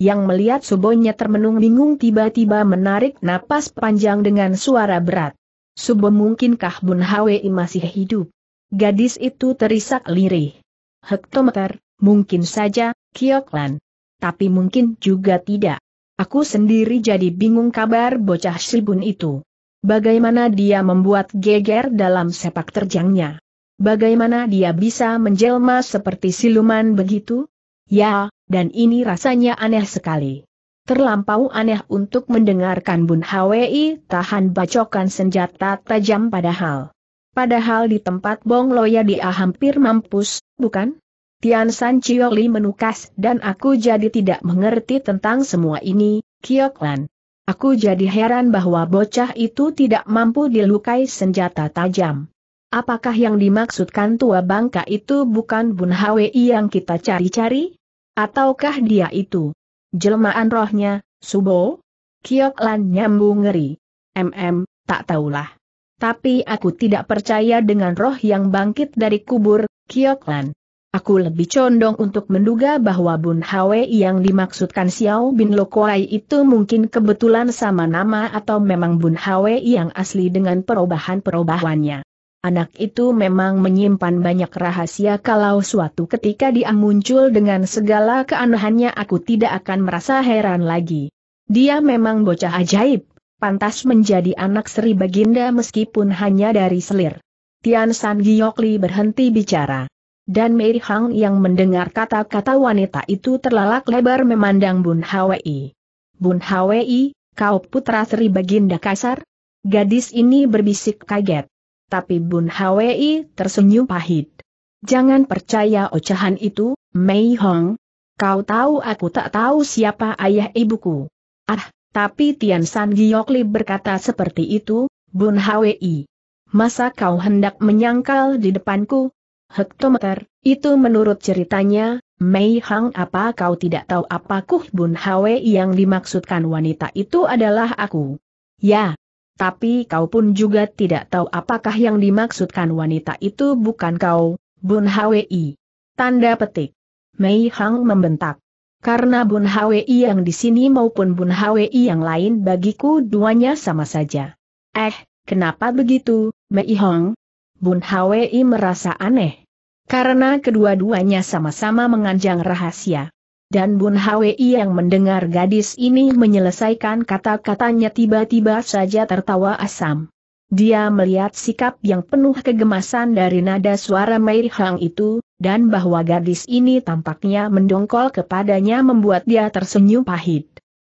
yang melihat Subonya termenung bingung tiba-tiba menarik napas panjang dengan suara berat. Subo mungkinkah Bun Hwi masih hidup? Gadis itu terisak lirih. Hektometer, mungkin saja, Kioklan. Tapi mungkin juga tidak. Aku sendiri jadi bingung kabar bocah Sibun itu. Bagaimana dia membuat geger dalam sepak terjangnya? Bagaimana dia bisa menjelma seperti siluman begitu? Ya, dan ini rasanya aneh sekali. Terlampau aneh untuk mendengarkan Bun Hwi tahan bacokan senjata tajam padahal. Padahal di tempat Bong Loya dia hampir mampus, bukan? Tian San Chioli menukas dan aku jadi tidak mengerti tentang semua ini, Lan. Aku jadi heran bahwa bocah itu tidak mampu dilukai senjata tajam. Apakah yang dimaksudkan tua bangka itu bukan Bun Hwi yang kita cari-cari? Ataukah dia itu? Jelmaan rohnya, Subo? Kiok Lan nyambung ngeri. MM, tak tahulah. Tapi aku tidak percaya dengan roh yang bangkit dari kubur, Kiok Lan. Aku lebih condong untuk menduga bahwa Bun Hwe yang dimaksudkan Xiao Bin Lokoai itu mungkin kebetulan sama nama atau memang Bun Hwe yang asli dengan perubahan-perubahannya. Anak itu memang menyimpan banyak rahasia kalau suatu ketika dia muncul dengan segala keanehannya aku tidak akan merasa heran lagi. Dia memang bocah ajaib, pantas menjadi anak Sri Baginda meskipun hanya dari selir. Tian San Giokli berhenti bicara. Dan Mei Hang yang mendengar kata-kata wanita itu terlalak lebar memandang Bun Hwi. Bun Hwi, kau putra Sri Baginda Kasar? Gadis ini berbisik kaget. Tapi Bun Hwi tersenyum pahit. Jangan percaya ocehan itu, Mei Hong. Kau tahu aku tak tahu siapa ayah ibuku. Ah, tapi Tian San Giokli berkata seperti itu, Bun Hwi. Masa kau hendak menyangkal di depanku? Hektometer, itu menurut ceritanya, Mei Hang apa kau tidak tahu apakah Bun Hwi yang dimaksudkan wanita itu adalah aku? Ya, tapi kau pun juga tidak tahu apakah yang dimaksudkan wanita itu bukan kau, Bun Hwi. Tanda petik. Mei Hang membentak. Karena Bun Hwi yang di sini maupun Bun Hwi yang lain bagiku duanya sama saja. Eh, kenapa begitu, Mei Hang? Bun Hwi merasa aneh. Karena kedua-duanya sama-sama menganjang rahasia. Dan Bun Hwi yang mendengar gadis ini menyelesaikan kata-katanya tiba-tiba saja tertawa asam. Dia melihat sikap yang penuh kegemasan dari nada suara Mei Hang itu, dan bahwa gadis ini tampaknya mendongkol kepadanya membuat dia tersenyum pahit.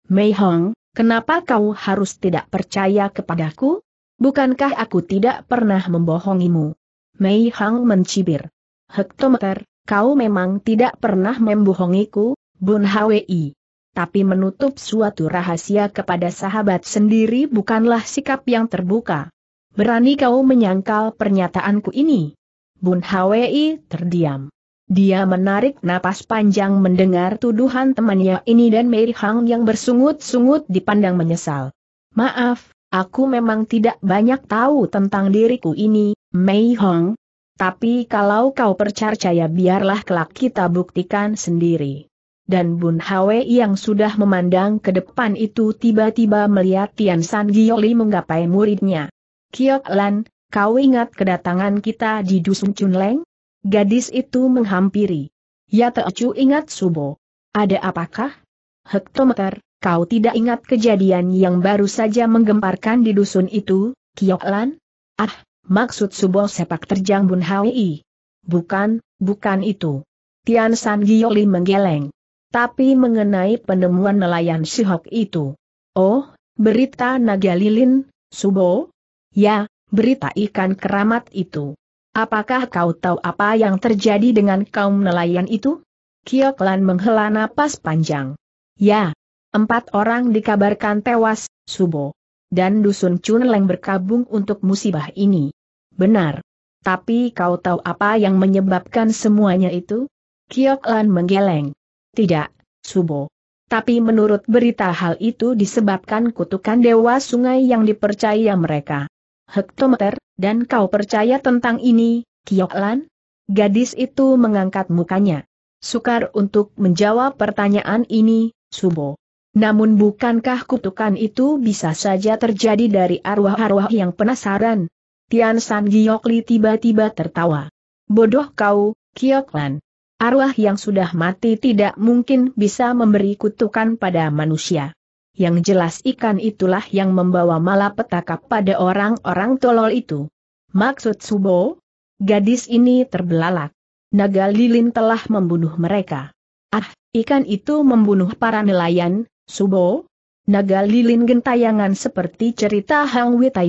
Mei Hang, kenapa kau harus tidak percaya kepadaku? Bukankah aku tidak pernah membohongimu? Mei Hang mencibir. Hektometer, kau memang tidak pernah membohongiku, Bun Hwi. Tapi menutup suatu rahasia kepada sahabat sendiri bukanlah sikap yang terbuka. Berani kau menyangkal pernyataanku ini? Bun Hwi terdiam. Dia menarik napas panjang mendengar tuduhan temannya ini dan Mary Hang yang bersungut-sungut dipandang menyesal. Maaf, aku memang tidak banyak tahu tentang diriku ini, Mei Hong. Tapi kalau kau percaya biarlah kelak kita buktikan sendiri dan Bun Hwe yang sudah memandang ke depan itu tiba-tiba melihat Tian San Gioli menggapai muridnya. Kiok Lan, kau ingat kedatangan kita di Dusun Chunleng? Gadis itu menghampiri. Ya Teocu ingat Subo. Ada apakah? Hektometer, kau tidak ingat kejadian yang baru saja menggemparkan di dusun itu, Kiok Lan? Ah, maksud Subo sepak terjang Bun Hwe. Bukan, bukan itu. Tian San Gioli menggeleng. Tapi mengenai penemuan nelayan Sihok itu. Oh, berita naga lilin, Subo? Ya, berita ikan keramat itu. Apakah kau tahu apa yang terjadi dengan kaum nelayan itu? Kioklan menghela napas panjang. Ya, empat orang dikabarkan tewas, Subo. Dan dusun Chunleng berkabung untuk musibah ini. Benar. Tapi kau tahu apa yang menyebabkan semuanya itu? Kioklan menggeleng. Tidak, Subo. Tapi menurut berita hal itu disebabkan kutukan dewa sungai yang dipercaya mereka. Hektometer, dan kau percaya tentang ini, Kioklan? Gadis itu mengangkat mukanya. Sukar untuk menjawab pertanyaan ini, Subo. Namun bukankah kutukan itu bisa saja terjadi dari arwah-arwah yang penasaran? Tian San Giokli tiba-tiba tertawa. Bodoh kau, Kioklan. Arwah yang sudah mati tidak mungkin bisa memberi kutukan pada manusia. Yang jelas ikan itulah yang membawa malapetaka pada orang-orang tolol itu. Maksud Subo? Gadis ini terbelalak. Naga Lilin telah membunuh mereka. Ah, ikan itu membunuh para nelayan, Subo? Naga Lilin gentayangan seperti cerita Hang Wei Tai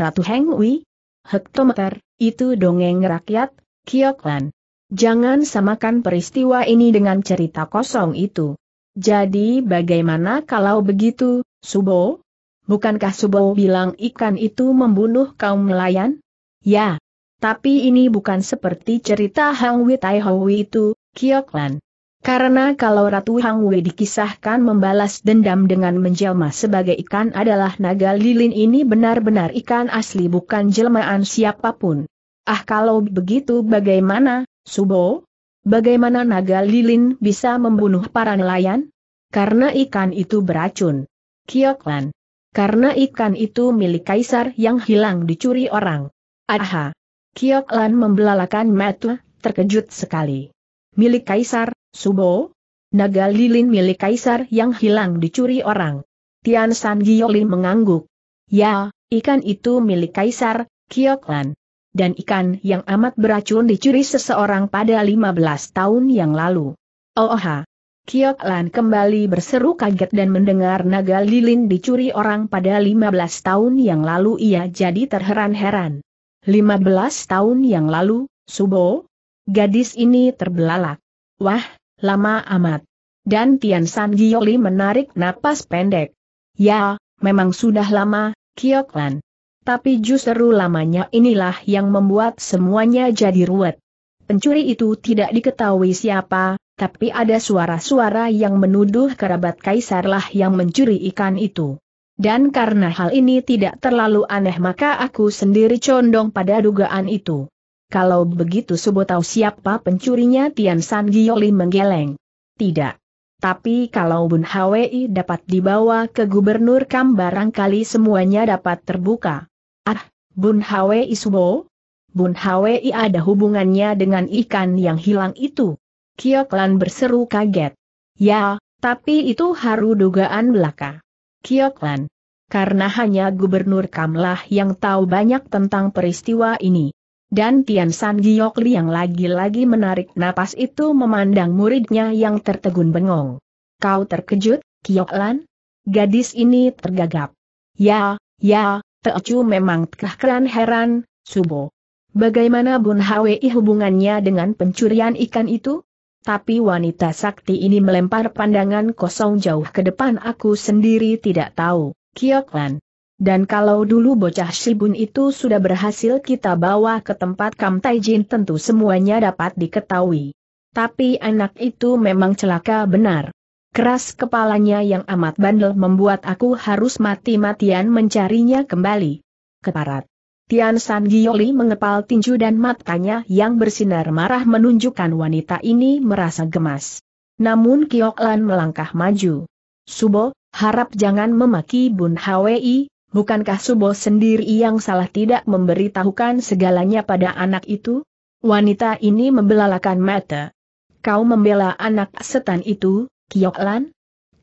Ratu Hang Wei. Hektometer, itu dongeng rakyat, Kioklan. Jangan samakan peristiwa ini dengan cerita kosong itu. Jadi bagaimana kalau begitu, Subo? Bukankah Subo bilang ikan itu membunuh kaum nelayan? Ya. Tapi ini bukan seperti cerita Hang Wei Tai Hoi itu, Kioklan. Karena kalau Ratu Hang Wei dikisahkan membalas dendam dengan menjelma sebagai ikan adalah naga lilin ini benar-benar ikan asli bukan jelmaan siapapun. Ah kalau begitu bagaimana, Subo, bagaimana naga lilin bisa membunuh para nelayan? Karena ikan itu beracun. Kioklan. Karena ikan itu milik kaisar yang hilang dicuri orang. Aha. Kioklan membelalakan mata, terkejut sekali. Milik kaisar, Subo? Naga lilin milik kaisar yang hilang dicuri orang. Tian San mengangguk. Ya, ikan itu milik kaisar, Kioklan dan ikan yang amat beracun dicuri seseorang pada 15 tahun yang lalu. Oha! Kiok Lan kembali berseru kaget dan mendengar naga lilin dicuri orang pada 15 tahun yang lalu ia jadi terheran-heran. 15 tahun yang lalu, Subo? Gadis ini terbelalak. Wah, lama amat. Dan Tian San Gioli menarik napas pendek. Ya, memang sudah lama, Kiok Lan. Tapi justru lamanya inilah yang membuat semuanya jadi ruwet. Pencuri itu tidak diketahui siapa, tapi ada suara-suara yang menuduh kerabat kaisarlah yang mencuri ikan itu. Dan karena hal ini tidak terlalu aneh maka aku sendiri condong pada dugaan itu. Kalau begitu Subo tahu siapa pencurinya Tian San Giyoli menggeleng. Tidak. Tapi kalau Bun Hwi dapat dibawa ke gubernur Kam barangkali semuanya dapat terbuka. Ah, Bun Hwe Isubo? Bun I ada hubungannya dengan ikan yang hilang itu. Kioklan berseru kaget. Ya, tapi itu haru dugaan belaka. Kioklan. Karena hanya Gubernur Kamlah yang tahu banyak tentang peristiwa ini. Dan Tian San Giokli yang lagi-lagi menarik napas itu memandang muridnya yang tertegun bengong. Kau terkejut, Kioklan? Gadis ini tergagap. Ya, ya, Teocu memang kehkeran heran, Subo. Bagaimana Bun Hwi hubungannya dengan pencurian ikan itu? Tapi wanita sakti ini melempar pandangan kosong jauh ke depan aku sendiri tidak tahu, Kioklan. Dan kalau dulu bocah Shibun itu sudah berhasil kita bawa ke tempat Kam Taijin tentu semuanya dapat diketahui. Tapi anak itu memang celaka benar. Keras kepalanya yang amat bandel membuat aku harus mati-matian mencarinya kembali. Keparat. Tian San Gioli mengepal tinju dan matanya yang bersinar marah menunjukkan wanita ini merasa gemas. Namun Kiok melangkah maju. Subo, harap jangan memaki Bun Hwi, bukankah Subo sendiri yang salah tidak memberitahukan segalanya pada anak itu? Wanita ini membelalakan mata. Kau membela anak setan itu, Kiok Lan?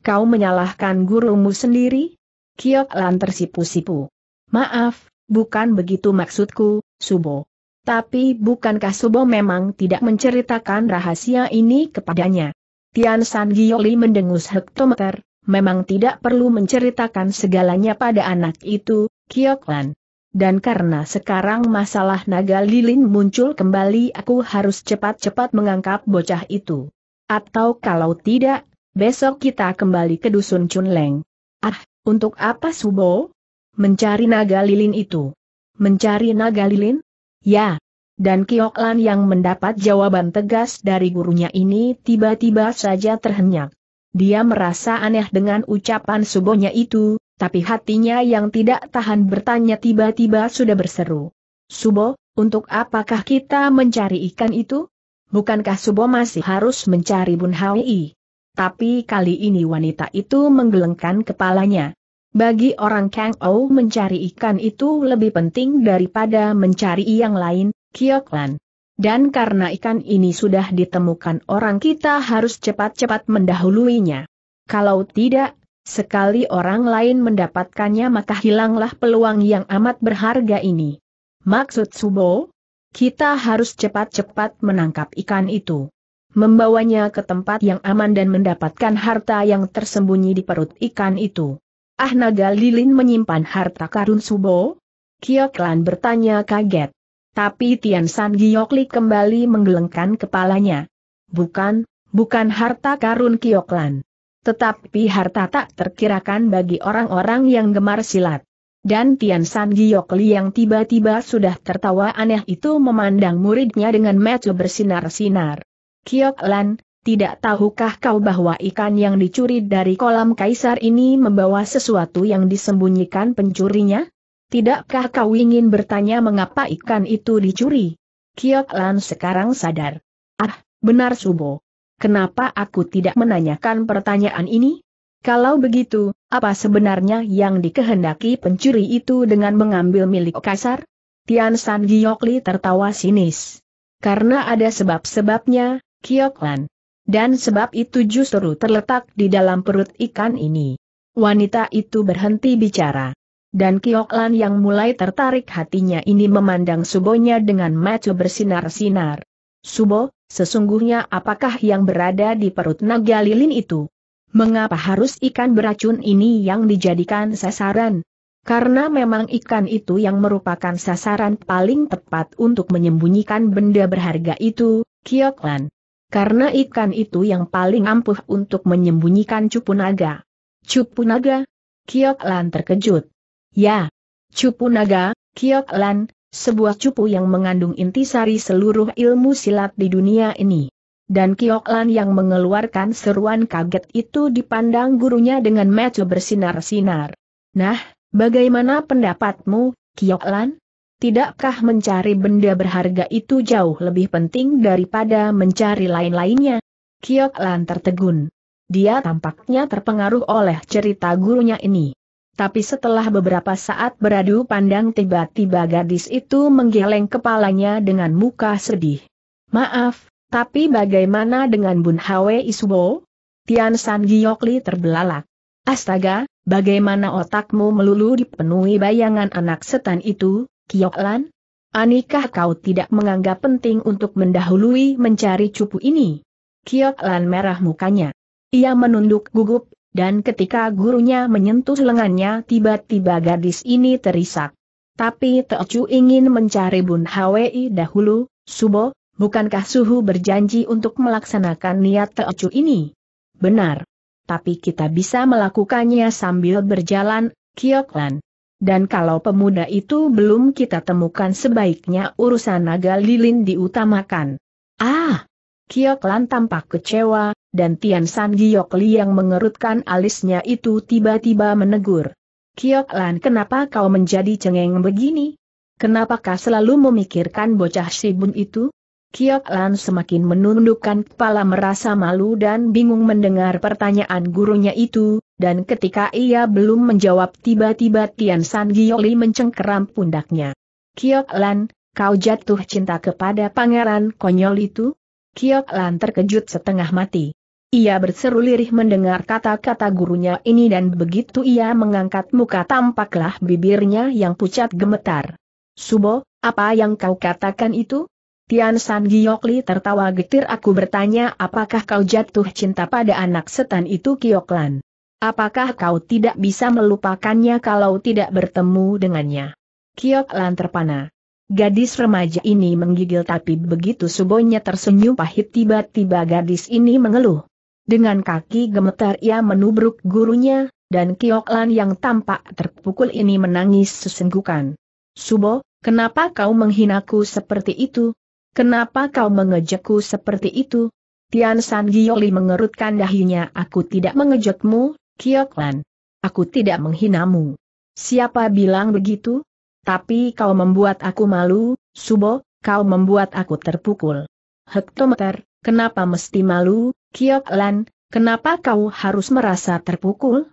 Kau menyalahkan gurumu sendiri? Kiok Lan tersipu-sipu. Maaf, bukan begitu maksudku, Subo. Tapi bukankah Subo memang tidak menceritakan rahasia ini kepadanya? Tian San Gioli mendengus hektometer, memang tidak perlu menceritakan segalanya pada anak itu, Lan. Dan karena sekarang masalah naga lilin muncul kembali aku harus cepat-cepat mengangkap bocah itu. Atau kalau tidak, Besok kita kembali ke dusun Chunleng. Ah, untuk apa Subo? Mencari naga lilin itu. Mencari naga lilin? Ya. Dan Kioklan yang mendapat jawaban tegas dari gurunya ini tiba-tiba saja terhenyak. Dia merasa aneh dengan ucapan subonya itu, tapi hatinya yang tidak tahan bertanya tiba-tiba sudah berseru. Subo, untuk apakah kita mencari ikan itu? Bukankah Subo masih harus mencari Bun Hawi? tapi kali ini wanita itu menggelengkan kepalanya. Bagi orang Kang Ou mencari ikan itu lebih penting daripada mencari yang lain, Lan. Dan karena ikan ini sudah ditemukan orang kita harus cepat-cepat mendahuluinya. Kalau tidak, sekali orang lain mendapatkannya maka hilanglah peluang yang amat berharga ini. Maksud Subo? Kita harus cepat-cepat menangkap ikan itu membawanya ke tempat yang aman dan mendapatkan harta yang tersembunyi di perut ikan itu. Ah naga lilin menyimpan harta karun Subo? Kioklan bertanya kaget. Tapi Tian San Giokli kembali menggelengkan kepalanya. Bukan, bukan harta karun Kioklan. Tetapi harta tak terkirakan bagi orang-orang yang gemar silat. Dan Tian San Giokli yang tiba-tiba sudah tertawa aneh itu memandang muridnya dengan mata bersinar-sinar. Kiok Lan, tidak tahukah kau bahwa ikan yang dicuri dari kolam kaisar ini membawa sesuatu yang disembunyikan pencurinya? Tidakkah kau ingin bertanya mengapa ikan itu dicuri? Kiok Lan sekarang sadar. Ah, benar Subo. Kenapa aku tidak menanyakan pertanyaan ini? Kalau begitu, apa sebenarnya yang dikehendaki pencuri itu dengan mengambil milik kasar? Tian San Giokli tertawa sinis. Karena ada sebab-sebabnya, Kioklan. Dan sebab itu justru terletak di dalam perut ikan ini. Wanita itu berhenti bicara. Dan Kioklan yang mulai tertarik hatinya ini memandang Subonya dengan mata bersinar-sinar. Subo, sesungguhnya apakah yang berada di perut naga lilin itu? Mengapa harus ikan beracun ini yang dijadikan sasaran? Karena memang ikan itu yang merupakan sasaran paling tepat untuk menyembunyikan benda berharga itu, Kioklan. Karena ikan itu yang paling ampuh untuk menyembunyikan cupu naga. Cupu naga? Kiok Lan terkejut. Ya. Cupu naga, Kiok Lan, sebuah cupu yang mengandung intisari seluruh ilmu silat di dunia ini. Dan Kiok Lan yang mengeluarkan seruan kaget itu dipandang gurunya dengan mata bersinar-sinar. Nah, bagaimana pendapatmu, Kiok Lan? Tidakkah mencari benda berharga itu jauh lebih penting daripada mencari lain-lainnya? Kiok Lan tertegun. Dia tampaknya terpengaruh oleh cerita gurunya ini. Tapi setelah beberapa saat beradu pandang tiba-tiba gadis itu menggeleng kepalanya dengan muka sedih. Maaf, tapi bagaimana dengan Bun Hwe Isubo? Tian San Giokli terbelalak. Astaga, bagaimana otakmu melulu dipenuhi bayangan anak setan itu? Kioklan? Anikah kau tidak menganggap penting untuk mendahului mencari cupu ini? Kioklan merah mukanya. Ia menunduk gugup, dan ketika gurunya menyentuh lengannya tiba-tiba gadis ini terisak. Tapi Teocu ingin mencari Bun Hwi dahulu, Subo, bukankah Suhu berjanji untuk melaksanakan niat Teocu ini? Benar. Tapi kita bisa melakukannya sambil berjalan, Kioklan. Dan kalau pemuda itu belum kita temukan sebaiknya urusan naga lilin diutamakan. Ah! Kiok Lan tampak kecewa, dan Tian San Giok Li yang mengerutkan alisnya itu tiba-tiba menegur. Kiok Lan kenapa kau menjadi cengeng begini? Kenapakah selalu memikirkan bocah si bun itu? Kiok Lan semakin menundukkan kepala merasa malu dan bingung mendengar pertanyaan gurunya itu, dan ketika ia belum menjawab tiba-tiba Tian San mencengkeram pundaknya. Kiok Lan, kau jatuh cinta kepada pangeran konyol itu? Kiok Lan terkejut setengah mati. Ia berseru lirih mendengar kata-kata gurunya ini dan begitu ia mengangkat muka tampaklah bibirnya yang pucat gemetar. Subo, apa yang kau katakan itu? Tian San Giokli tertawa getir aku bertanya apakah kau jatuh cinta pada anak setan itu Kioklan. Apakah kau tidak bisa melupakannya kalau tidak bertemu dengannya? Kioklan terpana. Gadis remaja ini menggigil tapi begitu subonya tersenyum pahit tiba-tiba gadis ini mengeluh. Dengan kaki gemetar ia menubruk gurunya, dan Kioklan yang tampak terpukul ini menangis sesenggukan. Subo, kenapa kau menghinaku seperti itu? Kenapa kau mengejekku seperti itu? Tian San Giyoli mengerutkan dahinya aku tidak mengejekmu, Kioklan. Aku tidak menghinamu. Siapa bilang begitu? Tapi kau membuat aku malu, Subo, kau membuat aku terpukul. Hektometer, kenapa mesti malu, Kioklan, kenapa kau harus merasa terpukul?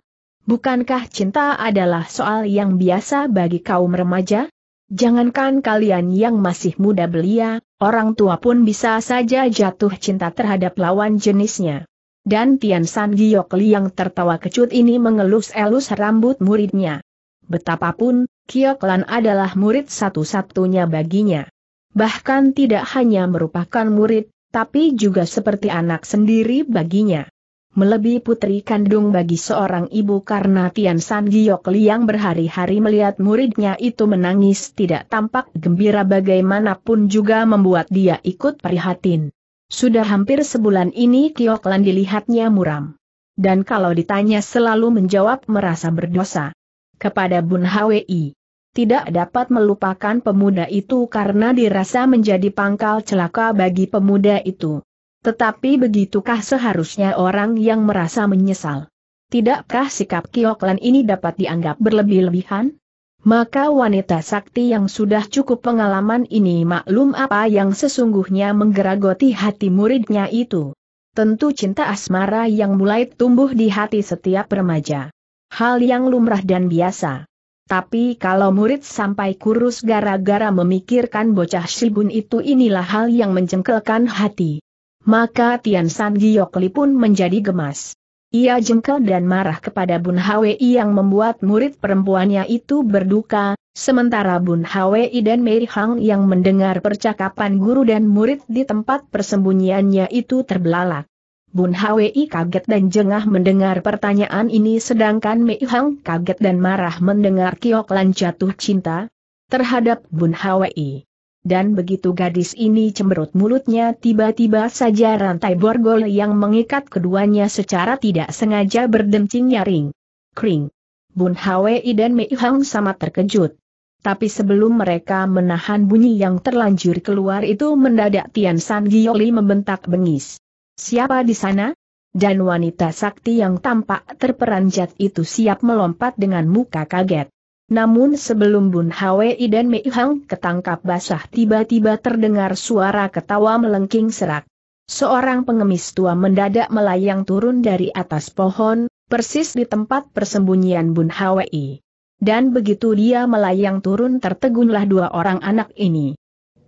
Bukankah cinta adalah soal yang biasa bagi kaum remaja? Jangankan kalian yang masih muda belia, orang tua pun bisa saja jatuh cinta terhadap lawan jenisnya. Dan Tian San Giokli yang tertawa kecut ini mengelus-elus rambut muridnya. Betapapun, Kioklan adalah murid satu-satunya baginya. Bahkan tidak hanya merupakan murid, tapi juga seperti anak sendiri baginya melebihi putri kandung bagi seorang ibu karena Tian San Giok Liang berhari-hari melihat muridnya itu menangis tidak tampak gembira bagaimanapun juga membuat dia ikut prihatin. Sudah hampir sebulan ini Kiok Lan dilihatnya muram. Dan kalau ditanya selalu menjawab merasa berdosa. Kepada Bun Hwi tidak dapat melupakan pemuda itu karena dirasa menjadi pangkal celaka bagi pemuda itu. Tetapi begitukah seharusnya orang yang merasa menyesal? Tidakkah sikap Kioklan ini dapat dianggap berlebih-lebihan? Maka wanita sakti yang sudah cukup pengalaman ini maklum apa yang sesungguhnya menggeragoti hati muridnya itu. Tentu cinta asmara yang mulai tumbuh di hati setiap remaja. Hal yang lumrah dan biasa. Tapi kalau murid sampai kurus gara-gara memikirkan bocah silbun itu inilah hal yang menjengkelkan hati maka Tian San Giokli pun menjadi gemas. Ia jengkel dan marah kepada Bun Hwi yang membuat murid perempuannya itu berduka, sementara Bun Hwi dan Mei Hang yang mendengar percakapan guru dan murid di tempat persembunyiannya itu terbelalak. Bun Hwi kaget dan jengah mendengar pertanyaan ini sedangkan Mei Hang kaget dan marah mendengar Kiok Lan jatuh cinta terhadap Bun Hwi dan begitu gadis ini cemberut mulutnya tiba-tiba saja rantai borgol yang mengikat keduanya secara tidak sengaja berdencing nyaring. Kring. Bun Hwei dan Mei Hang sama terkejut. Tapi sebelum mereka menahan bunyi yang terlanjur keluar itu mendadak Tian San Gioli membentak bengis. Siapa di sana? Dan wanita sakti yang tampak terperanjat itu siap melompat dengan muka kaget. Namun sebelum Bun Hwi dan Mei Hang ketangkap basah tiba-tiba terdengar suara ketawa melengking serak. Seorang pengemis tua mendadak melayang turun dari atas pohon, persis di tempat persembunyian Bun Hwi. Dan begitu dia melayang turun tertegunlah dua orang anak ini.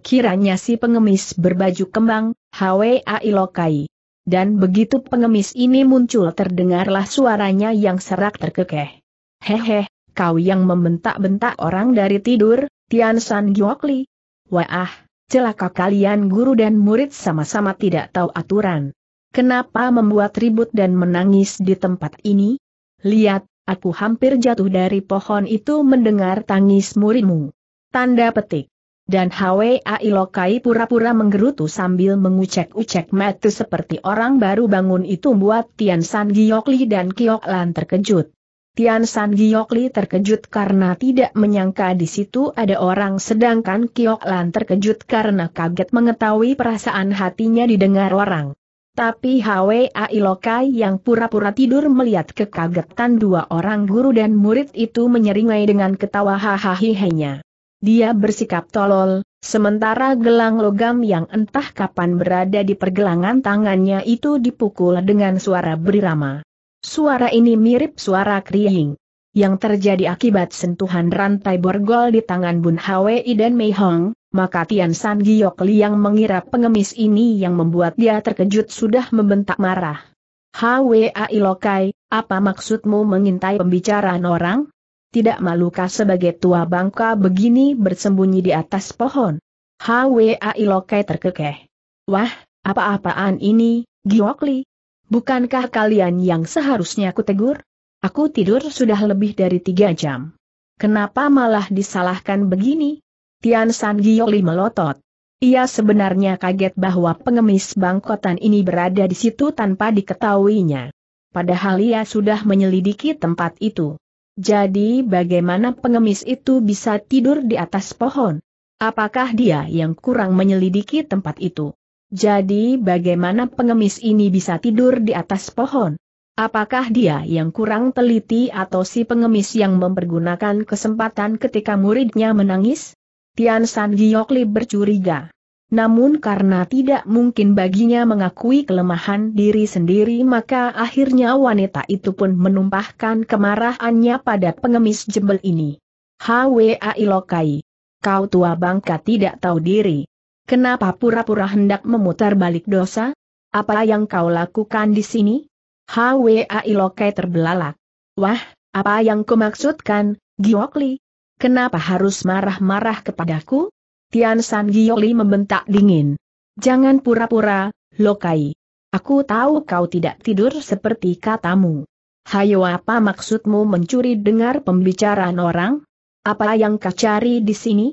Kiranya si pengemis berbaju kembang, Hwi Lokai. Dan begitu pengemis ini muncul terdengarlah suaranya yang serak terkekeh. Hehe, kau yang membentak-bentak orang dari tidur, Tian San Giokli. Wah, celaka kalian guru dan murid sama-sama tidak tahu aturan. Kenapa membuat ribut dan menangis di tempat ini? Lihat, aku hampir jatuh dari pohon itu mendengar tangis muridmu. Tanda petik. Dan Hwa Ailokai pura-pura menggerutu sambil mengucek-ucek mata seperti orang baru bangun itu buat Tian San Giokli dan Kiok terkejut. Tian San Giokli terkejut karena tidak menyangka di situ ada orang sedangkan Kiok Lan terkejut karena kaget mengetahui perasaan hatinya didengar orang. Tapi Hwe Lokai yang pura-pura tidur melihat kekagetan dua orang guru dan murid itu menyeringai dengan ketawa hahahihenya. Dia bersikap tolol, sementara gelang logam yang entah kapan berada di pergelangan tangannya itu dipukul dengan suara berirama. Suara ini mirip suara kriing. Yang terjadi akibat sentuhan rantai borgol di tangan Bun Hwei dan Mei Hong, maka Tian San Giok yang mengira pengemis ini yang membuat dia terkejut sudah membentak marah. Hwei Lokai, apa maksudmu mengintai pembicaraan orang? Tidak malukah sebagai tua bangka begini bersembunyi di atas pohon? Hwei Lokai terkekeh. Wah, apa-apaan ini, Giokli? Bukankah kalian yang seharusnya kutegur? Aku tidur sudah lebih dari tiga jam. Kenapa malah disalahkan begini? Tian San Giyoli melotot. Ia sebenarnya kaget bahwa pengemis bangkotan ini berada di situ tanpa diketahuinya. Padahal ia sudah menyelidiki tempat itu. Jadi bagaimana pengemis itu bisa tidur di atas pohon? Apakah dia yang kurang menyelidiki tempat itu? Jadi bagaimana pengemis ini bisa tidur di atas pohon? Apakah dia yang kurang teliti atau si pengemis yang mempergunakan kesempatan ketika muridnya menangis? Tian San Giokli bercuriga. Namun karena tidak mungkin baginya mengakui kelemahan diri sendiri maka akhirnya wanita itu pun menumpahkan kemarahannya pada pengemis jembel ini. Hwa Ilokai. Kau tua bangka tidak tahu diri. Kenapa pura-pura hendak memutar balik dosa? Apa yang kau lakukan di sini? Hwa Ilokai terbelalak. Wah, apa yang kau maksudkan, Giokli? Kenapa harus marah-marah kepadaku? Tian San Giokli membentak dingin. Jangan pura-pura, Lokai. Aku tahu kau tidak tidur seperti katamu. Hayo apa maksudmu mencuri dengar pembicaraan orang? Apa yang kau cari di sini?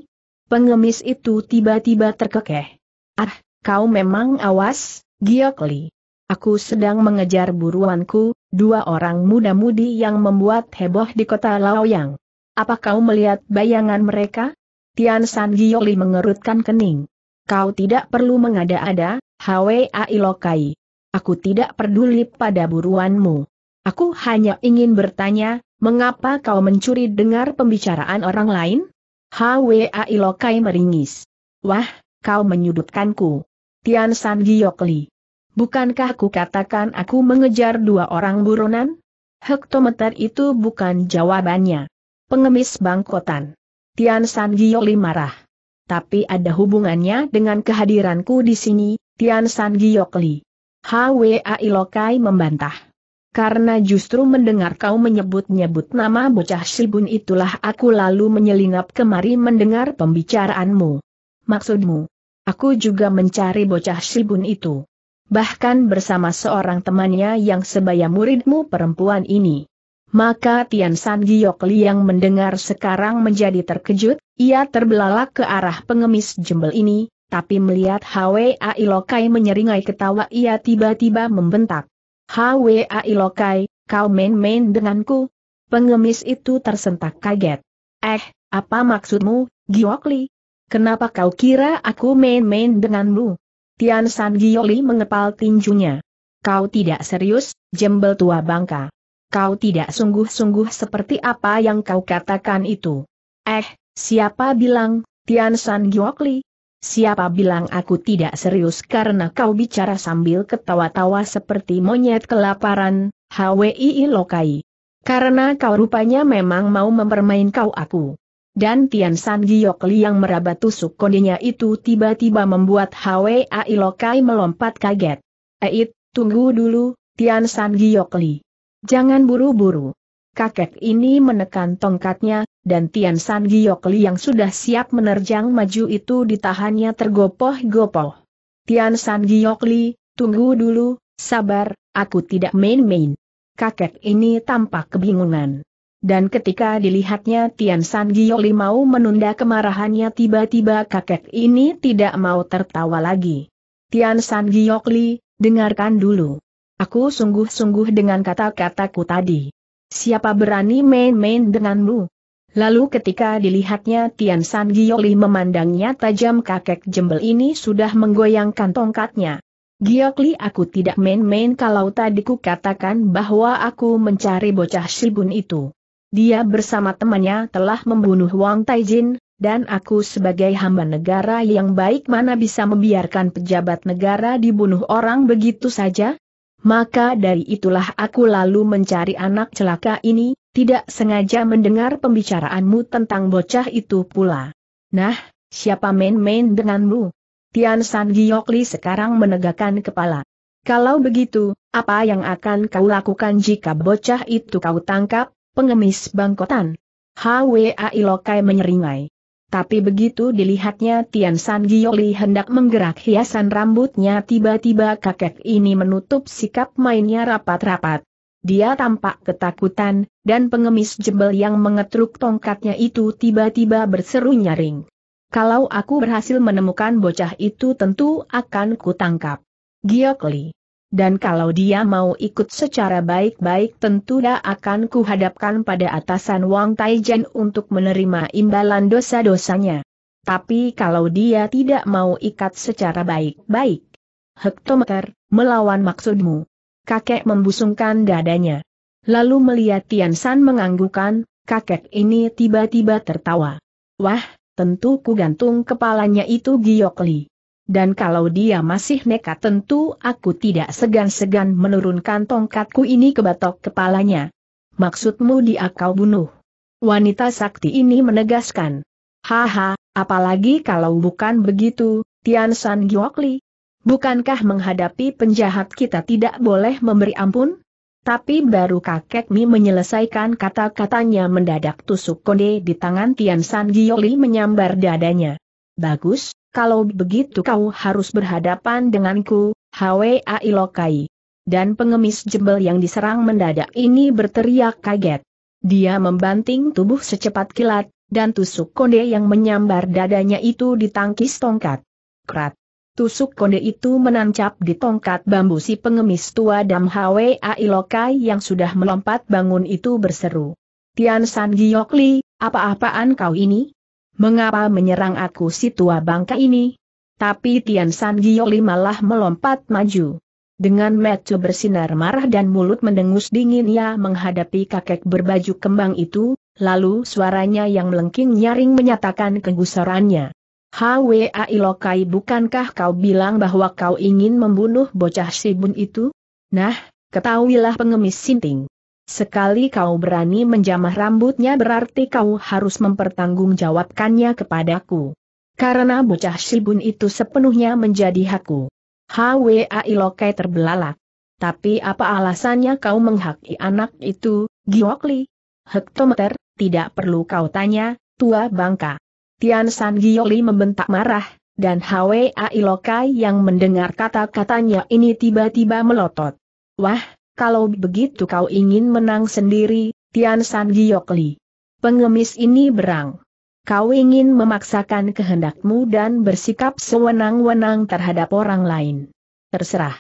pengemis itu tiba-tiba terkekeh. Ah, kau memang awas, Giokli. Aku sedang mengejar buruanku, dua orang muda-mudi yang membuat heboh di kota Laoyang. Apa kau melihat bayangan mereka? Tian San Giokli mengerutkan kening. Kau tidak perlu mengada-ada, Hwee Ailokai. Aku tidak peduli pada buruanmu. Aku hanya ingin bertanya, mengapa kau mencuri dengar pembicaraan orang lain? Hwa Ilokai meringis. Wah, kau menyudutkanku. Tian San Giokli. Bukankah ku katakan aku mengejar dua orang buronan? Hektometer itu bukan jawabannya. Pengemis bangkotan. Tian San Giokli marah. Tapi ada hubungannya dengan kehadiranku di sini, Tian San Giokli. Hwa Ilokai membantah karena justru mendengar kau menyebut-nyebut nama bocah Sibun itulah aku lalu menyelinap kemari mendengar pembicaraanmu. Maksudmu? Aku juga mencari bocah Sibun itu. Bahkan bersama seorang temannya yang sebaya muridmu perempuan ini. Maka Tian San Giok yang mendengar sekarang menjadi terkejut, ia terbelalak ke arah pengemis jembel ini, tapi melihat Hwa Ilokai menyeringai ketawa ia tiba-tiba membentak. Hwa Ilokai, kau main-main denganku? Pengemis itu tersentak kaget. Eh, apa maksudmu, Giokli? Kenapa kau kira aku main-main denganmu? Tian San Giokli mengepal tinjunya. Kau tidak serius, jembel tua bangka. Kau tidak sungguh-sungguh seperti apa yang kau katakan itu. Eh, siapa bilang, Tian San Giokli? Siapa bilang aku tidak serius karena kau bicara sambil ketawa-tawa seperti monyet kelaparan, HWI Lokai. Karena kau rupanya memang mau mempermain kau aku. Dan Tian San Giokli yang meraba tusuk kondenya itu tiba-tiba membuat HWI Lokai melompat kaget. Eit, tunggu dulu, Tian San Giokli. Jangan buru-buru. Kakek ini menekan tongkatnya, dan Tian San Giokli yang sudah siap menerjang maju itu ditahannya tergopoh-gopoh. Tian San Giokli, tunggu dulu, sabar, aku tidak main-main. Kakek ini tampak kebingungan. Dan ketika dilihatnya Tian San mau menunda kemarahannya tiba-tiba kakek ini tidak mau tertawa lagi. Tian San Giokli, dengarkan dulu. Aku sungguh-sungguh dengan kata-kataku tadi. Siapa berani main-main denganmu? Lalu ketika dilihatnya Tian San Gioli memandangnya tajam kakek jembel ini sudah menggoyangkan tongkatnya. Giokli aku tidak main-main kalau tadi ku katakan bahwa aku mencari bocah silbun itu. Dia bersama temannya telah membunuh Wang Taijin, dan aku sebagai hamba negara yang baik mana bisa membiarkan pejabat negara dibunuh orang begitu saja? maka dari itulah aku lalu mencari anak celaka ini, tidak sengaja mendengar pembicaraanmu tentang bocah itu pula. Nah, siapa main-main denganmu? Tian San Giokli sekarang menegakkan kepala. Kalau begitu, apa yang akan kau lakukan jika bocah itu kau tangkap, pengemis bangkotan? Hwa Ilokai menyeringai. Tapi begitu dilihatnya Tian San Giyoli hendak menggerak hiasan rambutnya tiba-tiba kakek ini menutup sikap mainnya rapat-rapat. Dia tampak ketakutan, dan pengemis jebel yang mengetruk tongkatnya itu tiba-tiba berseru nyaring. Kalau aku berhasil menemukan bocah itu tentu akan kutangkap. Giyokli dan kalau dia mau ikut secara baik-baik tentu dia akan kuhadapkan pada atasan Wang Taijen untuk menerima imbalan dosa-dosanya. Tapi kalau dia tidak mau ikat secara baik-baik, hektometer, melawan maksudmu. Kakek membusungkan dadanya. Lalu melihat Tian San menganggukan, kakek ini tiba-tiba tertawa. Wah, tentu ku gantung kepalanya itu Giokli dan kalau dia masih nekat tentu aku tidak segan-segan menurunkan tongkatku ini ke batok kepalanya. Maksudmu dia kau bunuh? Wanita sakti ini menegaskan. Haha, apalagi kalau bukan begitu, Tian San Giokli. Bukankah menghadapi penjahat kita tidak boleh memberi ampun? Tapi baru kakek Mi menyelesaikan kata-katanya mendadak tusuk konde di tangan Tian San Giokli menyambar dadanya. Bagus, kalau begitu kau harus berhadapan denganku, Hwa Ilokai. Dan pengemis jebel yang diserang mendadak ini berteriak kaget. Dia membanting tubuh secepat kilat, dan tusuk konde yang menyambar dadanya itu ditangkis tongkat. Krat. Tusuk konde itu menancap di tongkat bambu si pengemis tua Dam Hwa Ilokai yang sudah melompat bangun itu berseru. Tian San Giyokli, apa-apaan kau ini? mengapa menyerang aku si tua bangka ini? Tapi Tian San Gioli malah melompat maju. Dengan mata bersinar marah dan mulut mendengus dingin ia menghadapi kakek berbaju kembang itu, lalu suaranya yang melengking nyaring menyatakan kegusarannya. Hwa Ilokai bukankah kau bilang bahwa kau ingin membunuh bocah si itu? Nah, ketahuilah pengemis sinting. Sekali kau berani menjamah rambutnya berarti kau harus mempertanggungjawabkannya kepadaku. Karena bocah Shibun itu sepenuhnya menjadi hakku. Hwa Ilokai terbelalak. Tapi apa alasannya kau menghaki anak itu, Giokli? Hektometer, tidak perlu kau tanya, tua bangka. Tian San Giokli membentak marah, dan Hwa Ilokai yang mendengar kata-katanya ini tiba-tiba melotot. Wah, kalau begitu kau ingin menang sendiri, Tian San Pengemis ini berang. Kau ingin memaksakan kehendakmu dan bersikap sewenang-wenang terhadap orang lain. Terserah.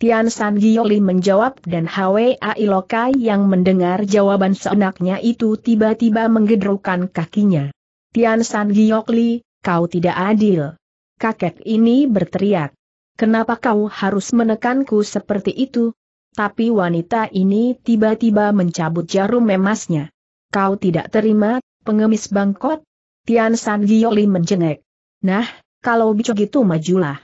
Tian San menjawab dan Hwa Lokai yang mendengar jawaban seenaknya itu tiba-tiba menggedrukan kakinya. Tian San kau tidak adil. Kakek ini berteriak. Kenapa kau harus menekanku seperti itu, tapi wanita ini tiba-tiba mencabut jarum emasnya. Kau tidak terima, pengemis bangkot? Tian San Giyoli mencengek. Nah, kalau begitu majulah.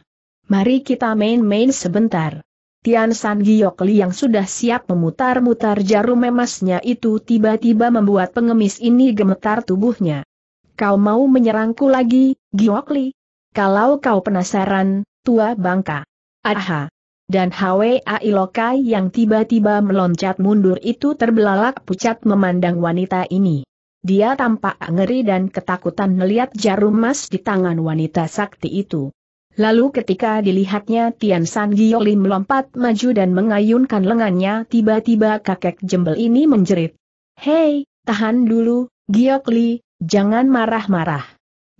Mari kita main-main sebentar. Tian San Giokli yang sudah siap memutar-mutar jarum emasnya itu tiba-tiba membuat pengemis ini gemetar tubuhnya. Kau mau menyerangku lagi, Giokli? Kalau kau penasaran, tua bangka. Aha! dan Hwai Ailokai yang tiba-tiba meloncat mundur itu terbelalak pucat memandang wanita ini. Dia tampak ngeri dan ketakutan melihat jarum emas di tangan wanita sakti itu. Lalu ketika dilihatnya Tian San Giyoli melompat maju dan mengayunkan lengannya tiba-tiba kakek jembel ini menjerit. Hei, tahan dulu, Giokli, jangan marah-marah.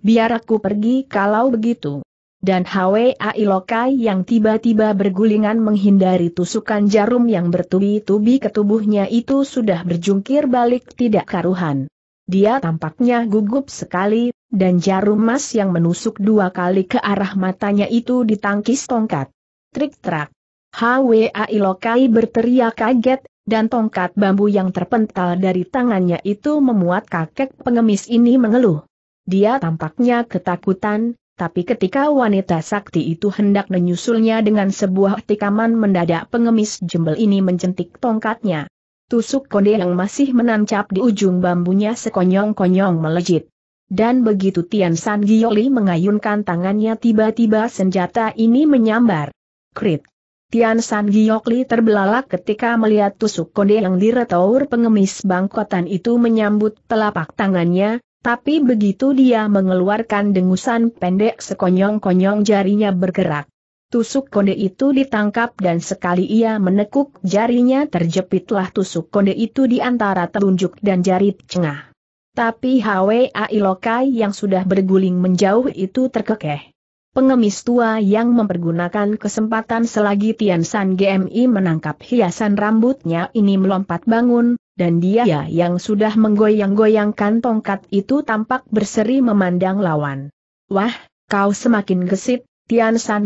Biar aku pergi kalau begitu dan Hwa Ilokai yang tiba-tiba bergulingan menghindari tusukan jarum yang bertubi-tubi ke tubuhnya itu sudah berjungkir balik tidak karuhan. Dia tampaknya gugup sekali, dan jarum emas yang menusuk dua kali ke arah matanya itu ditangkis tongkat. Trik-trak. Hwa Ilokai berteriak kaget, dan tongkat bambu yang terpental dari tangannya itu memuat kakek pengemis ini mengeluh. Dia tampaknya ketakutan, tapi ketika wanita sakti itu hendak menyusulnya dengan sebuah tikaman mendadak pengemis jembel ini menjentik tongkatnya. Tusuk konde yang masih menancap di ujung bambunya sekonyong-konyong melejit. Dan begitu Tian San Gioli mengayunkan tangannya tiba-tiba senjata ini menyambar. Krit. Tian San Giokli terbelalak ketika melihat tusuk konde yang diretaur pengemis bangkotan itu menyambut telapak tangannya, tapi begitu dia mengeluarkan dengusan pendek sekonyong-konyong jarinya bergerak. Tusuk konde itu ditangkap dan sekali ia menekuk jarinya terjepitlah tusuk konde itu di antara telunjuk dan jari cengah. Tapi Hwa Ilokai yang sudah berguling menjauh itu terkekeh. Pengemis tua yang mempergunakan kesempatan selagi Tian San GMI menangkap hiasan rambutnya ini melompat bangun, dan dia yang sudah menggoyang-goyangkan tongkat itu tampak berseri memandang lawan. Wah, kau semakin gesit, Tian San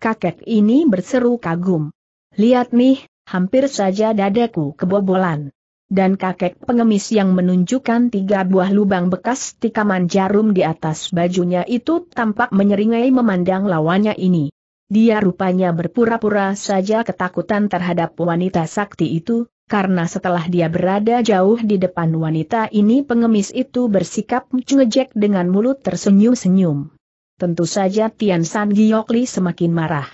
Kakek ini berseru kagum. Lihat nih, hampir saja dadaku kebobolan. Dan kakek pengemis yang menunjukkan tiga buah lubang bekas tikaman jarum di atas bajunya itu tampak menyeringai memandang lawannya ini. Dia rupanya berpura-pura saja ketakutan terhadap wanita sakti itu, karena setelah dia berada jauh di depan wanita ini pengemis itu bersikap mengejek dengan mulut tersenyum-senyum. Tentu saja Tian San Giokli semakin marah.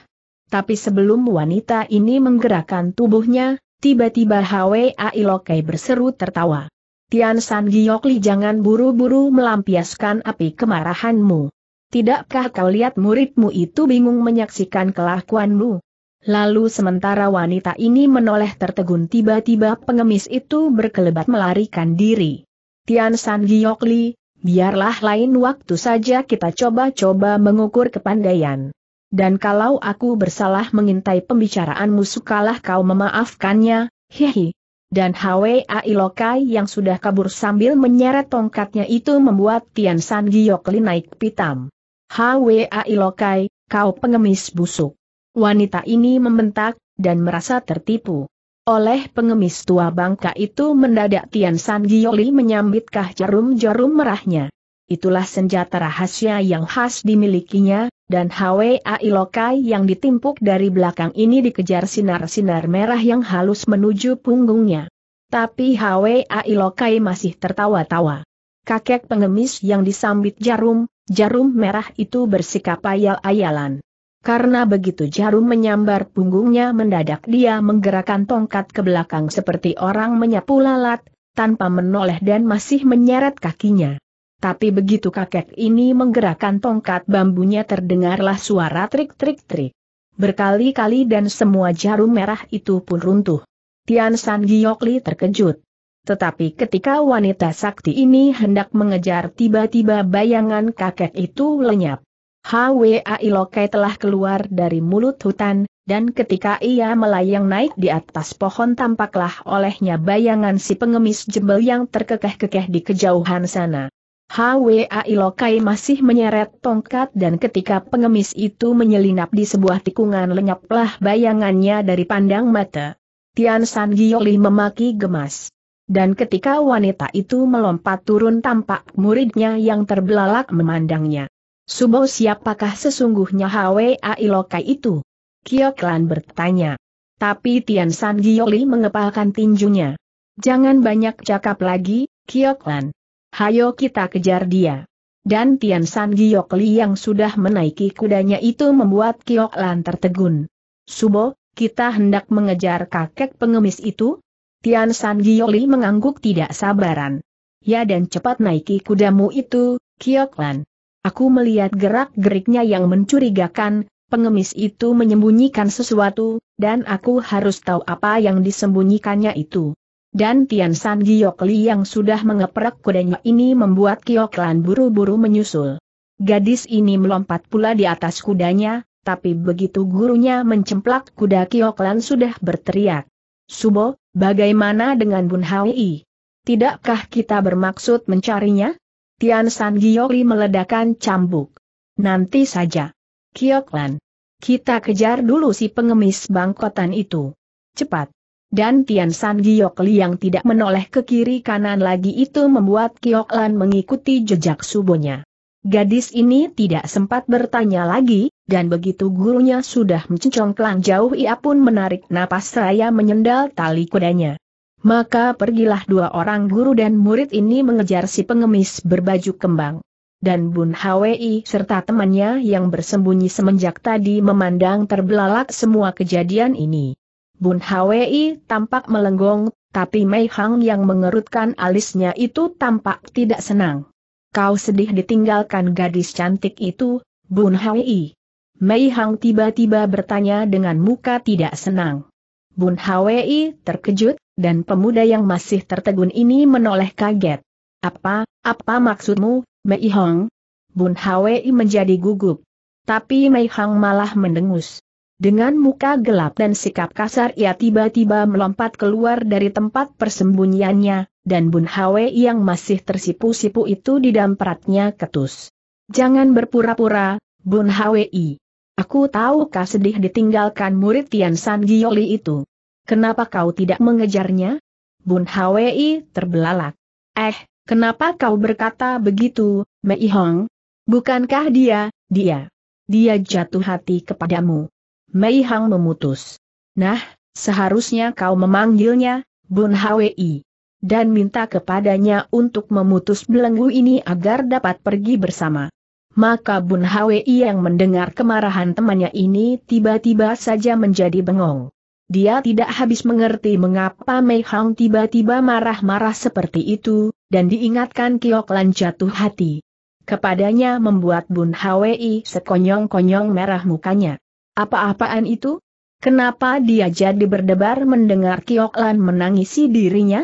Tapi sebelum wanita ini menggerakkan tubuhnya, tiba-tiba Hwa Ailokai berseru tertawa. Tian San Giokli jangan buru-buru melampiaskan api kemarahanmu. Tidakkah kau lihat muridmu itu bingung menyaksikan kelakuanmu? Lalu sementara wanita ini menoleh tertegun tiba-tiba pengemis itu berkelebat melarikan diri. Tian San Giok Li, biarlah lain waktu saja kita coba-coba mengukur kepandaian. Dan kalau aku bersalah mengintai pembicaraanmu sukalah kau memaafkannya, hehe. Dan Hwa Lokai yang sudah kabur sambil menyeret tongkatnya itu membuat Tian San Giok Li naik pitam. Hwa Lokai, kau pengemis busuk. Wanita ini membentak, dan merasa tertipu. Oleh pengemis tua bangka itu mendadak Tian San Gioli menyambitkah jarum-jarum merahnya. Itulah senjata rahasia yang khas dimilikinya, dan Hwa Ailokai yang ditimpuk dari belakang ini dikejar sinar-sinar merah yang halus menuju punggungnya. Tapi Hwa Ailokai masih tertawa-tawa. Kakek pengemis yang disambit jarum, jarum merah itu bersikap ayal-ayalan. Karena begitu jarum menyambar punggungnya mendadak dia menggerakkan tongkat ke belakang seperti orang menyapu lalat, tanpa menoleh dan masih menyeret kakinya. Tapi begitu kakek ini menggerakkan tongkat bambunya terdengarlah suara trik-trik-trik. Berkali-kali dan semua jarum merah itu pun runtuh. Tian San Giokli terkejut. Tetapi ketika wanita sakti ini hendak mengejar tiba-tiba bayangan kakek itu lenyap. HWA Ilokai telah keluar dari mulut hutan, dan ketika ia melayang naik di atas pohon tampaklah olehnya bayangan si pengemis jembel yang terkekeh-kekeh di kejauhan sana. HWA Ilokai masih menyeret tongkat dan ketika pengemis itu menyelinap di sebuah tikungan lenyaplah bayangannya dari pandang mata. Tian San Giyoli memaki gemas. Dan ketika wanita itu melompat turun tampak muridnya yang terbelalak memandangnya. Subo siapakah sesungguhnya Hwa Ailokai itu? Kioklan bertanya. Tapi Tian San Gioli mengepalkan tinjunya. Jangan banyak cakap lagi, Kioklan. Hayo kita kejar dia. Dan Tian San Giokli yang sudah menaiki kudanya itu membuat Kioklan tertegun. Subo, kita hendak mengejar kakek pengemis itu? Tian San Gioli mengangguk tidak sabaran. Ya dan cepat naiki kudamu itu, Kioklan. Aku melihat gerak-geriknya yang mencurigakan, pengemis itu menyembunyikan sesuatu, dan aku harus tahu apa yang disembunyikannya itu. Dan Tian San Li yang sudah mengeprek kudanya ini membuat Lan buru-buru menyusul. Gadis ini melompat pula di atas kudanya, tapi begitu gurunya mencemplak kuda Lan sudah berteriak. Subo, bagaimana dengan Bun Hwi? Tidakkah kita bermaksud mencarinya? Tian San Giori meledakan cambuk. Nanti saja. Kioklan. Kita kejar dulu si pengemis bangkotan itu. Cepat. Dan Tian San Li yang tidak menoleh ke kiri kanan lagi itu membuat Kioklan mengikuti jejak subuhnya. Gadis ini tidak sempat bertanya lagi, dan begitu gurunya sudah mencengklang jauh ia pun menarik napas seraya menyendal tali kudanya. Maka pergilah dua orang guru dan murid ini mengejar si pengemis berbaju kembang. Dan Bun Hwi serta temannya yang bersembunyi semenjak tadi memandang terbelalak semua kejadian ini. Bun Hwi tampak melenggong, tapi Mei Hang yang mengerutkan alisnya itu tampak tidak senang. Kau sedih ditinggalkan gadis cantik itu, Bun Hwi. Mei Hang tiba-tiba bertanya dengan muka tidak senang. Bun Hwi terkejut, dan pemuda yang masih tertegun ini menoleh kaget. Apa, apa maksudmu, Mei Hong? Bun Hwi menjadi gugup. Tapi Mei Hong malah mendengus. Dengan muka gelap dan sikap kasar ia tiba-tiba melompat keluar dari tempat persembunyiannya, dan Bun Hwei yang masih tersipu-sipu itu didampratnya ketus. Jangan berpura-pura, Bun Hwi. Aku tahu kau sedih ditinggalkan murid Tian San Gioli itu. Kenapa kau tidak mengejarnya? Bun Hwi terbelalak. Eh, kenapa kau berkata begitu, Mei Hong? Bukankah dia, dia? Dia jatuh hati kepadamu. Mei Hong memutus. Nah, seharusnya kau memanggilnya, Bun Hwi. Dan minta kepadanya untuk memutus belenggu ini agar dapat pergi bersama. Maka Bun Hwi yang mendengar kemarahan temannya ini tiba-tiba saja menjadi bengong. Dia tidak habis mengerti mengapa Mei Hong tiba-tiba marah-marah seperti itu, dan diingatkan Kiok Lan jatuh hati. Kepadanya membuat Bun Hwi sekonyong-konyong merah mukanya. Apa-apaan itu? Kenapa dia jadi berdebar mendengar Kiok Lan menangisi dirinya?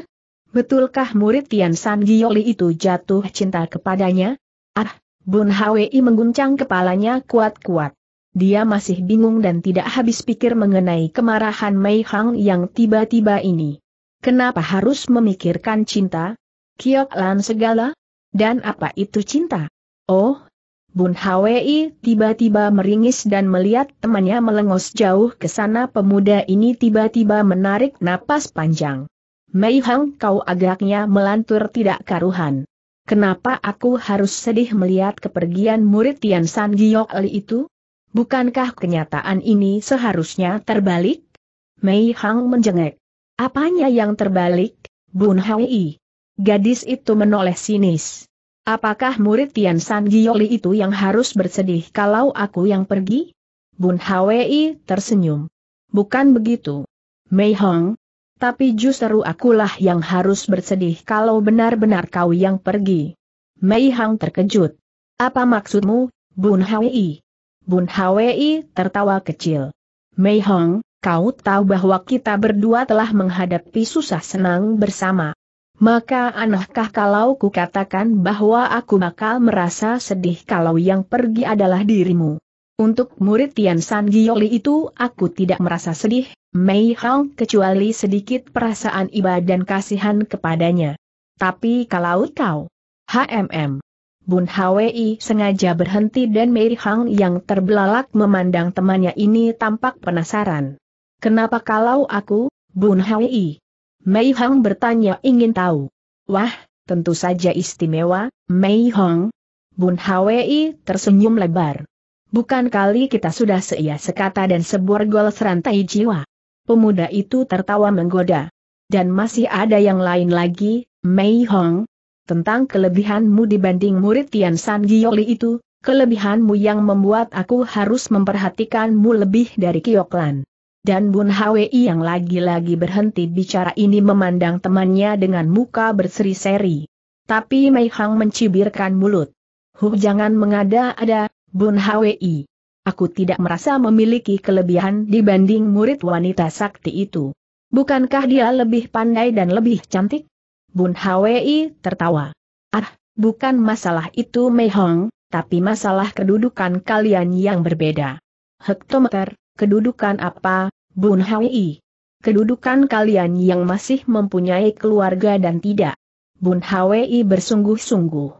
Betulkah murid Tian San Gioli itu jatuh cinta kepadanya? Ah, Bun Hwi mengguncang kepalanya kuat-kuat dia masih bingung dan tidak habis pikir mengenai kemarahan Mei Hang yang tiba-tiba ini. Kenapa harus memikirkan cinta? Kiok Lan segala? Dan apa itu cinta? Oh, Bun Hwi tiba-tiba meringis dan melihat temannya melengos jauh ke sana pemuda ini tiba-tiba menarik napas panjang. Mei Hang kau agaknya melantur tidak karuhan. Kenapa aku harus sedih melihat kepergian murid Tian San Giok Li itu? Bukankah kenyataan ini seharusnya terbalik? Mei Hang menjengek. Apanya yang terbalik, Bun Hai? Gadis itu menoleh sinis. Apakah murid Tian San Giyoli itu yang harus bersedih kalau aku yang pergi? Bun Hwi tersenyum. Bukan begitu. Mei Hang. Tapi justru akulah yang harus bersedih kalau benar-benar kau yang pergi. Mei Hang terkejut. Apa maksudmu, Bun Hwi? Bun Hwi tertawa kecil. Mei Hong, kau tahu bahwa kita berdua telah menghadapi susah senang bersama. Maka anehkah kalau kukatakan bahwa aku bakal merasa sedih kalau yang pergi adalah dirimu. Untuk murid Tian San Giyoli itu aku tidak merasa sedih, Mei Hong kecuali sedikit perasaan iba dan kasihan kepadanya. Tapi kalau kau, HMM, Bun Hwi sengaja berhenti dan Mei Hang yang terbelalak memandang temannya ini tampak penasaran. Kenapa kalau aku, Bun Hwi? Mei Hang bertanya ingin tahu. Wah, tentu saja istimewa, Mei Hong. Bun Hwi tersenyum lebar. Bukan kali kita sudah seia sekata dan gol serantai jiwa. Pemuda itu tertawa menggoda. Dan masih ada yang lain lagi, Mei Hong, tentang kelebihanmu dibanding murid Tian San Gioli itu, kelebihanmu yang membuat aku harus memperhatikanmu lebih dari Kioklan. Dan Bun Hwi yang lagi-lagi berhenti bicara ini memandang temannya dengan muka berseri-seri. Tapi Mei Hang mencibirkan mulut. Huh jangan mengada-ada, Bun Hwi. Aku tidak merasa memiliki kelebihan dibanding murid wanita sakti itu. Bukankah dia lebih pandai dan lebih cantik? Bun Hwi tertawa. Ah, bukan masalah itu Mei Hong, tapi masalah kedudukan kalian yang berbeda. Hektometer, kedudukan apa, Bun Hwi? Kedudukan kalian yang masih mempunyai keluarga dan tidak. Bun Hwi bersungguh-sungguh.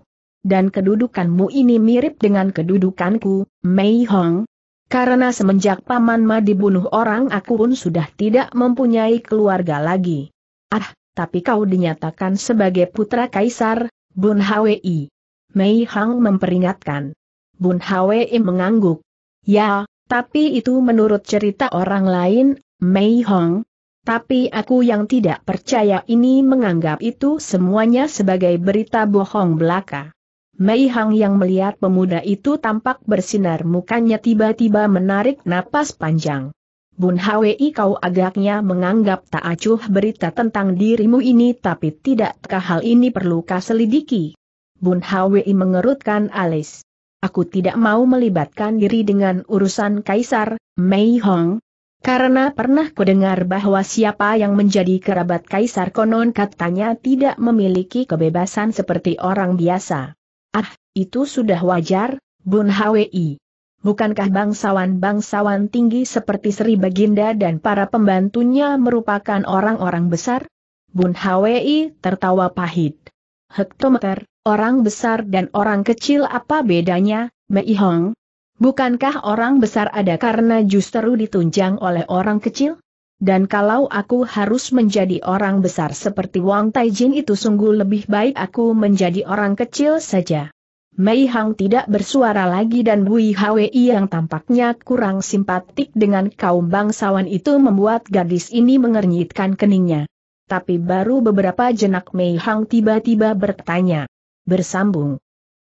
Dan kedudukanmu ini mirip dengan kedudukanku, Mei Hong. Karena semenjak Paman Ma dibunuh orang aku pun sudah tidak mempunyai keluarga lagi. Ah, tapi kau dinyatakan sebagai putra kaisar, Bun Hwi. Mei Hang memperingatkan. Bun Hwi mengangguk. Ya, tapi itu menurut cerita orang lain, Mei Hong. Tapi aku yang tidak percaya ini menganggap itu semuanya sebagai berita bohong belaka. Mei Hang yang melihat pemuda itu tampak bersinar mukanya tiba-tiba menarik napas panjang. Bun Hwi kau agaknya menganggap tak acuh berita tentang dirimu ini tapi tidakkah hal ini perlu kau selidiki? Bun Hwi mengerutkan alis. Aku tidak mau melibatkan diri dengan urusan Kaisar, Mei Hong. Karena pernah kudengar bahwa siapa yang menjadi kerabat Kaisar konon katanya tidak memiliki kebebasan seperti orang biasa. Ah, itu sudah wajar, Bun Hwi. Bukankah bangsawan-bangsawan tinggi seperti Sri Baginda dan para pembantunya merupakan orang-orang besar? Bun Hwi tertawa pahit. Hektometer, orang besar dan orang kecil apa bedanya, Mei Hong? Bukankah orang besar ada karena justru ditunjang oleh orang kecil? Dan kalau aku harus menjadi orang besar seperti Wang Taijin itu sungguh lebih baik aku menjadi orang kecil saja. Mei Hang tidak bersuara lagi dan Bui Hwi yang tampaknya kurang simpatik dengan kaum bangsawan itu membuat gadis ini mengernyitkan keningnya. Tapi baru beberapa jenak Mei Hang tiba-tiba bertanya. Bersambung.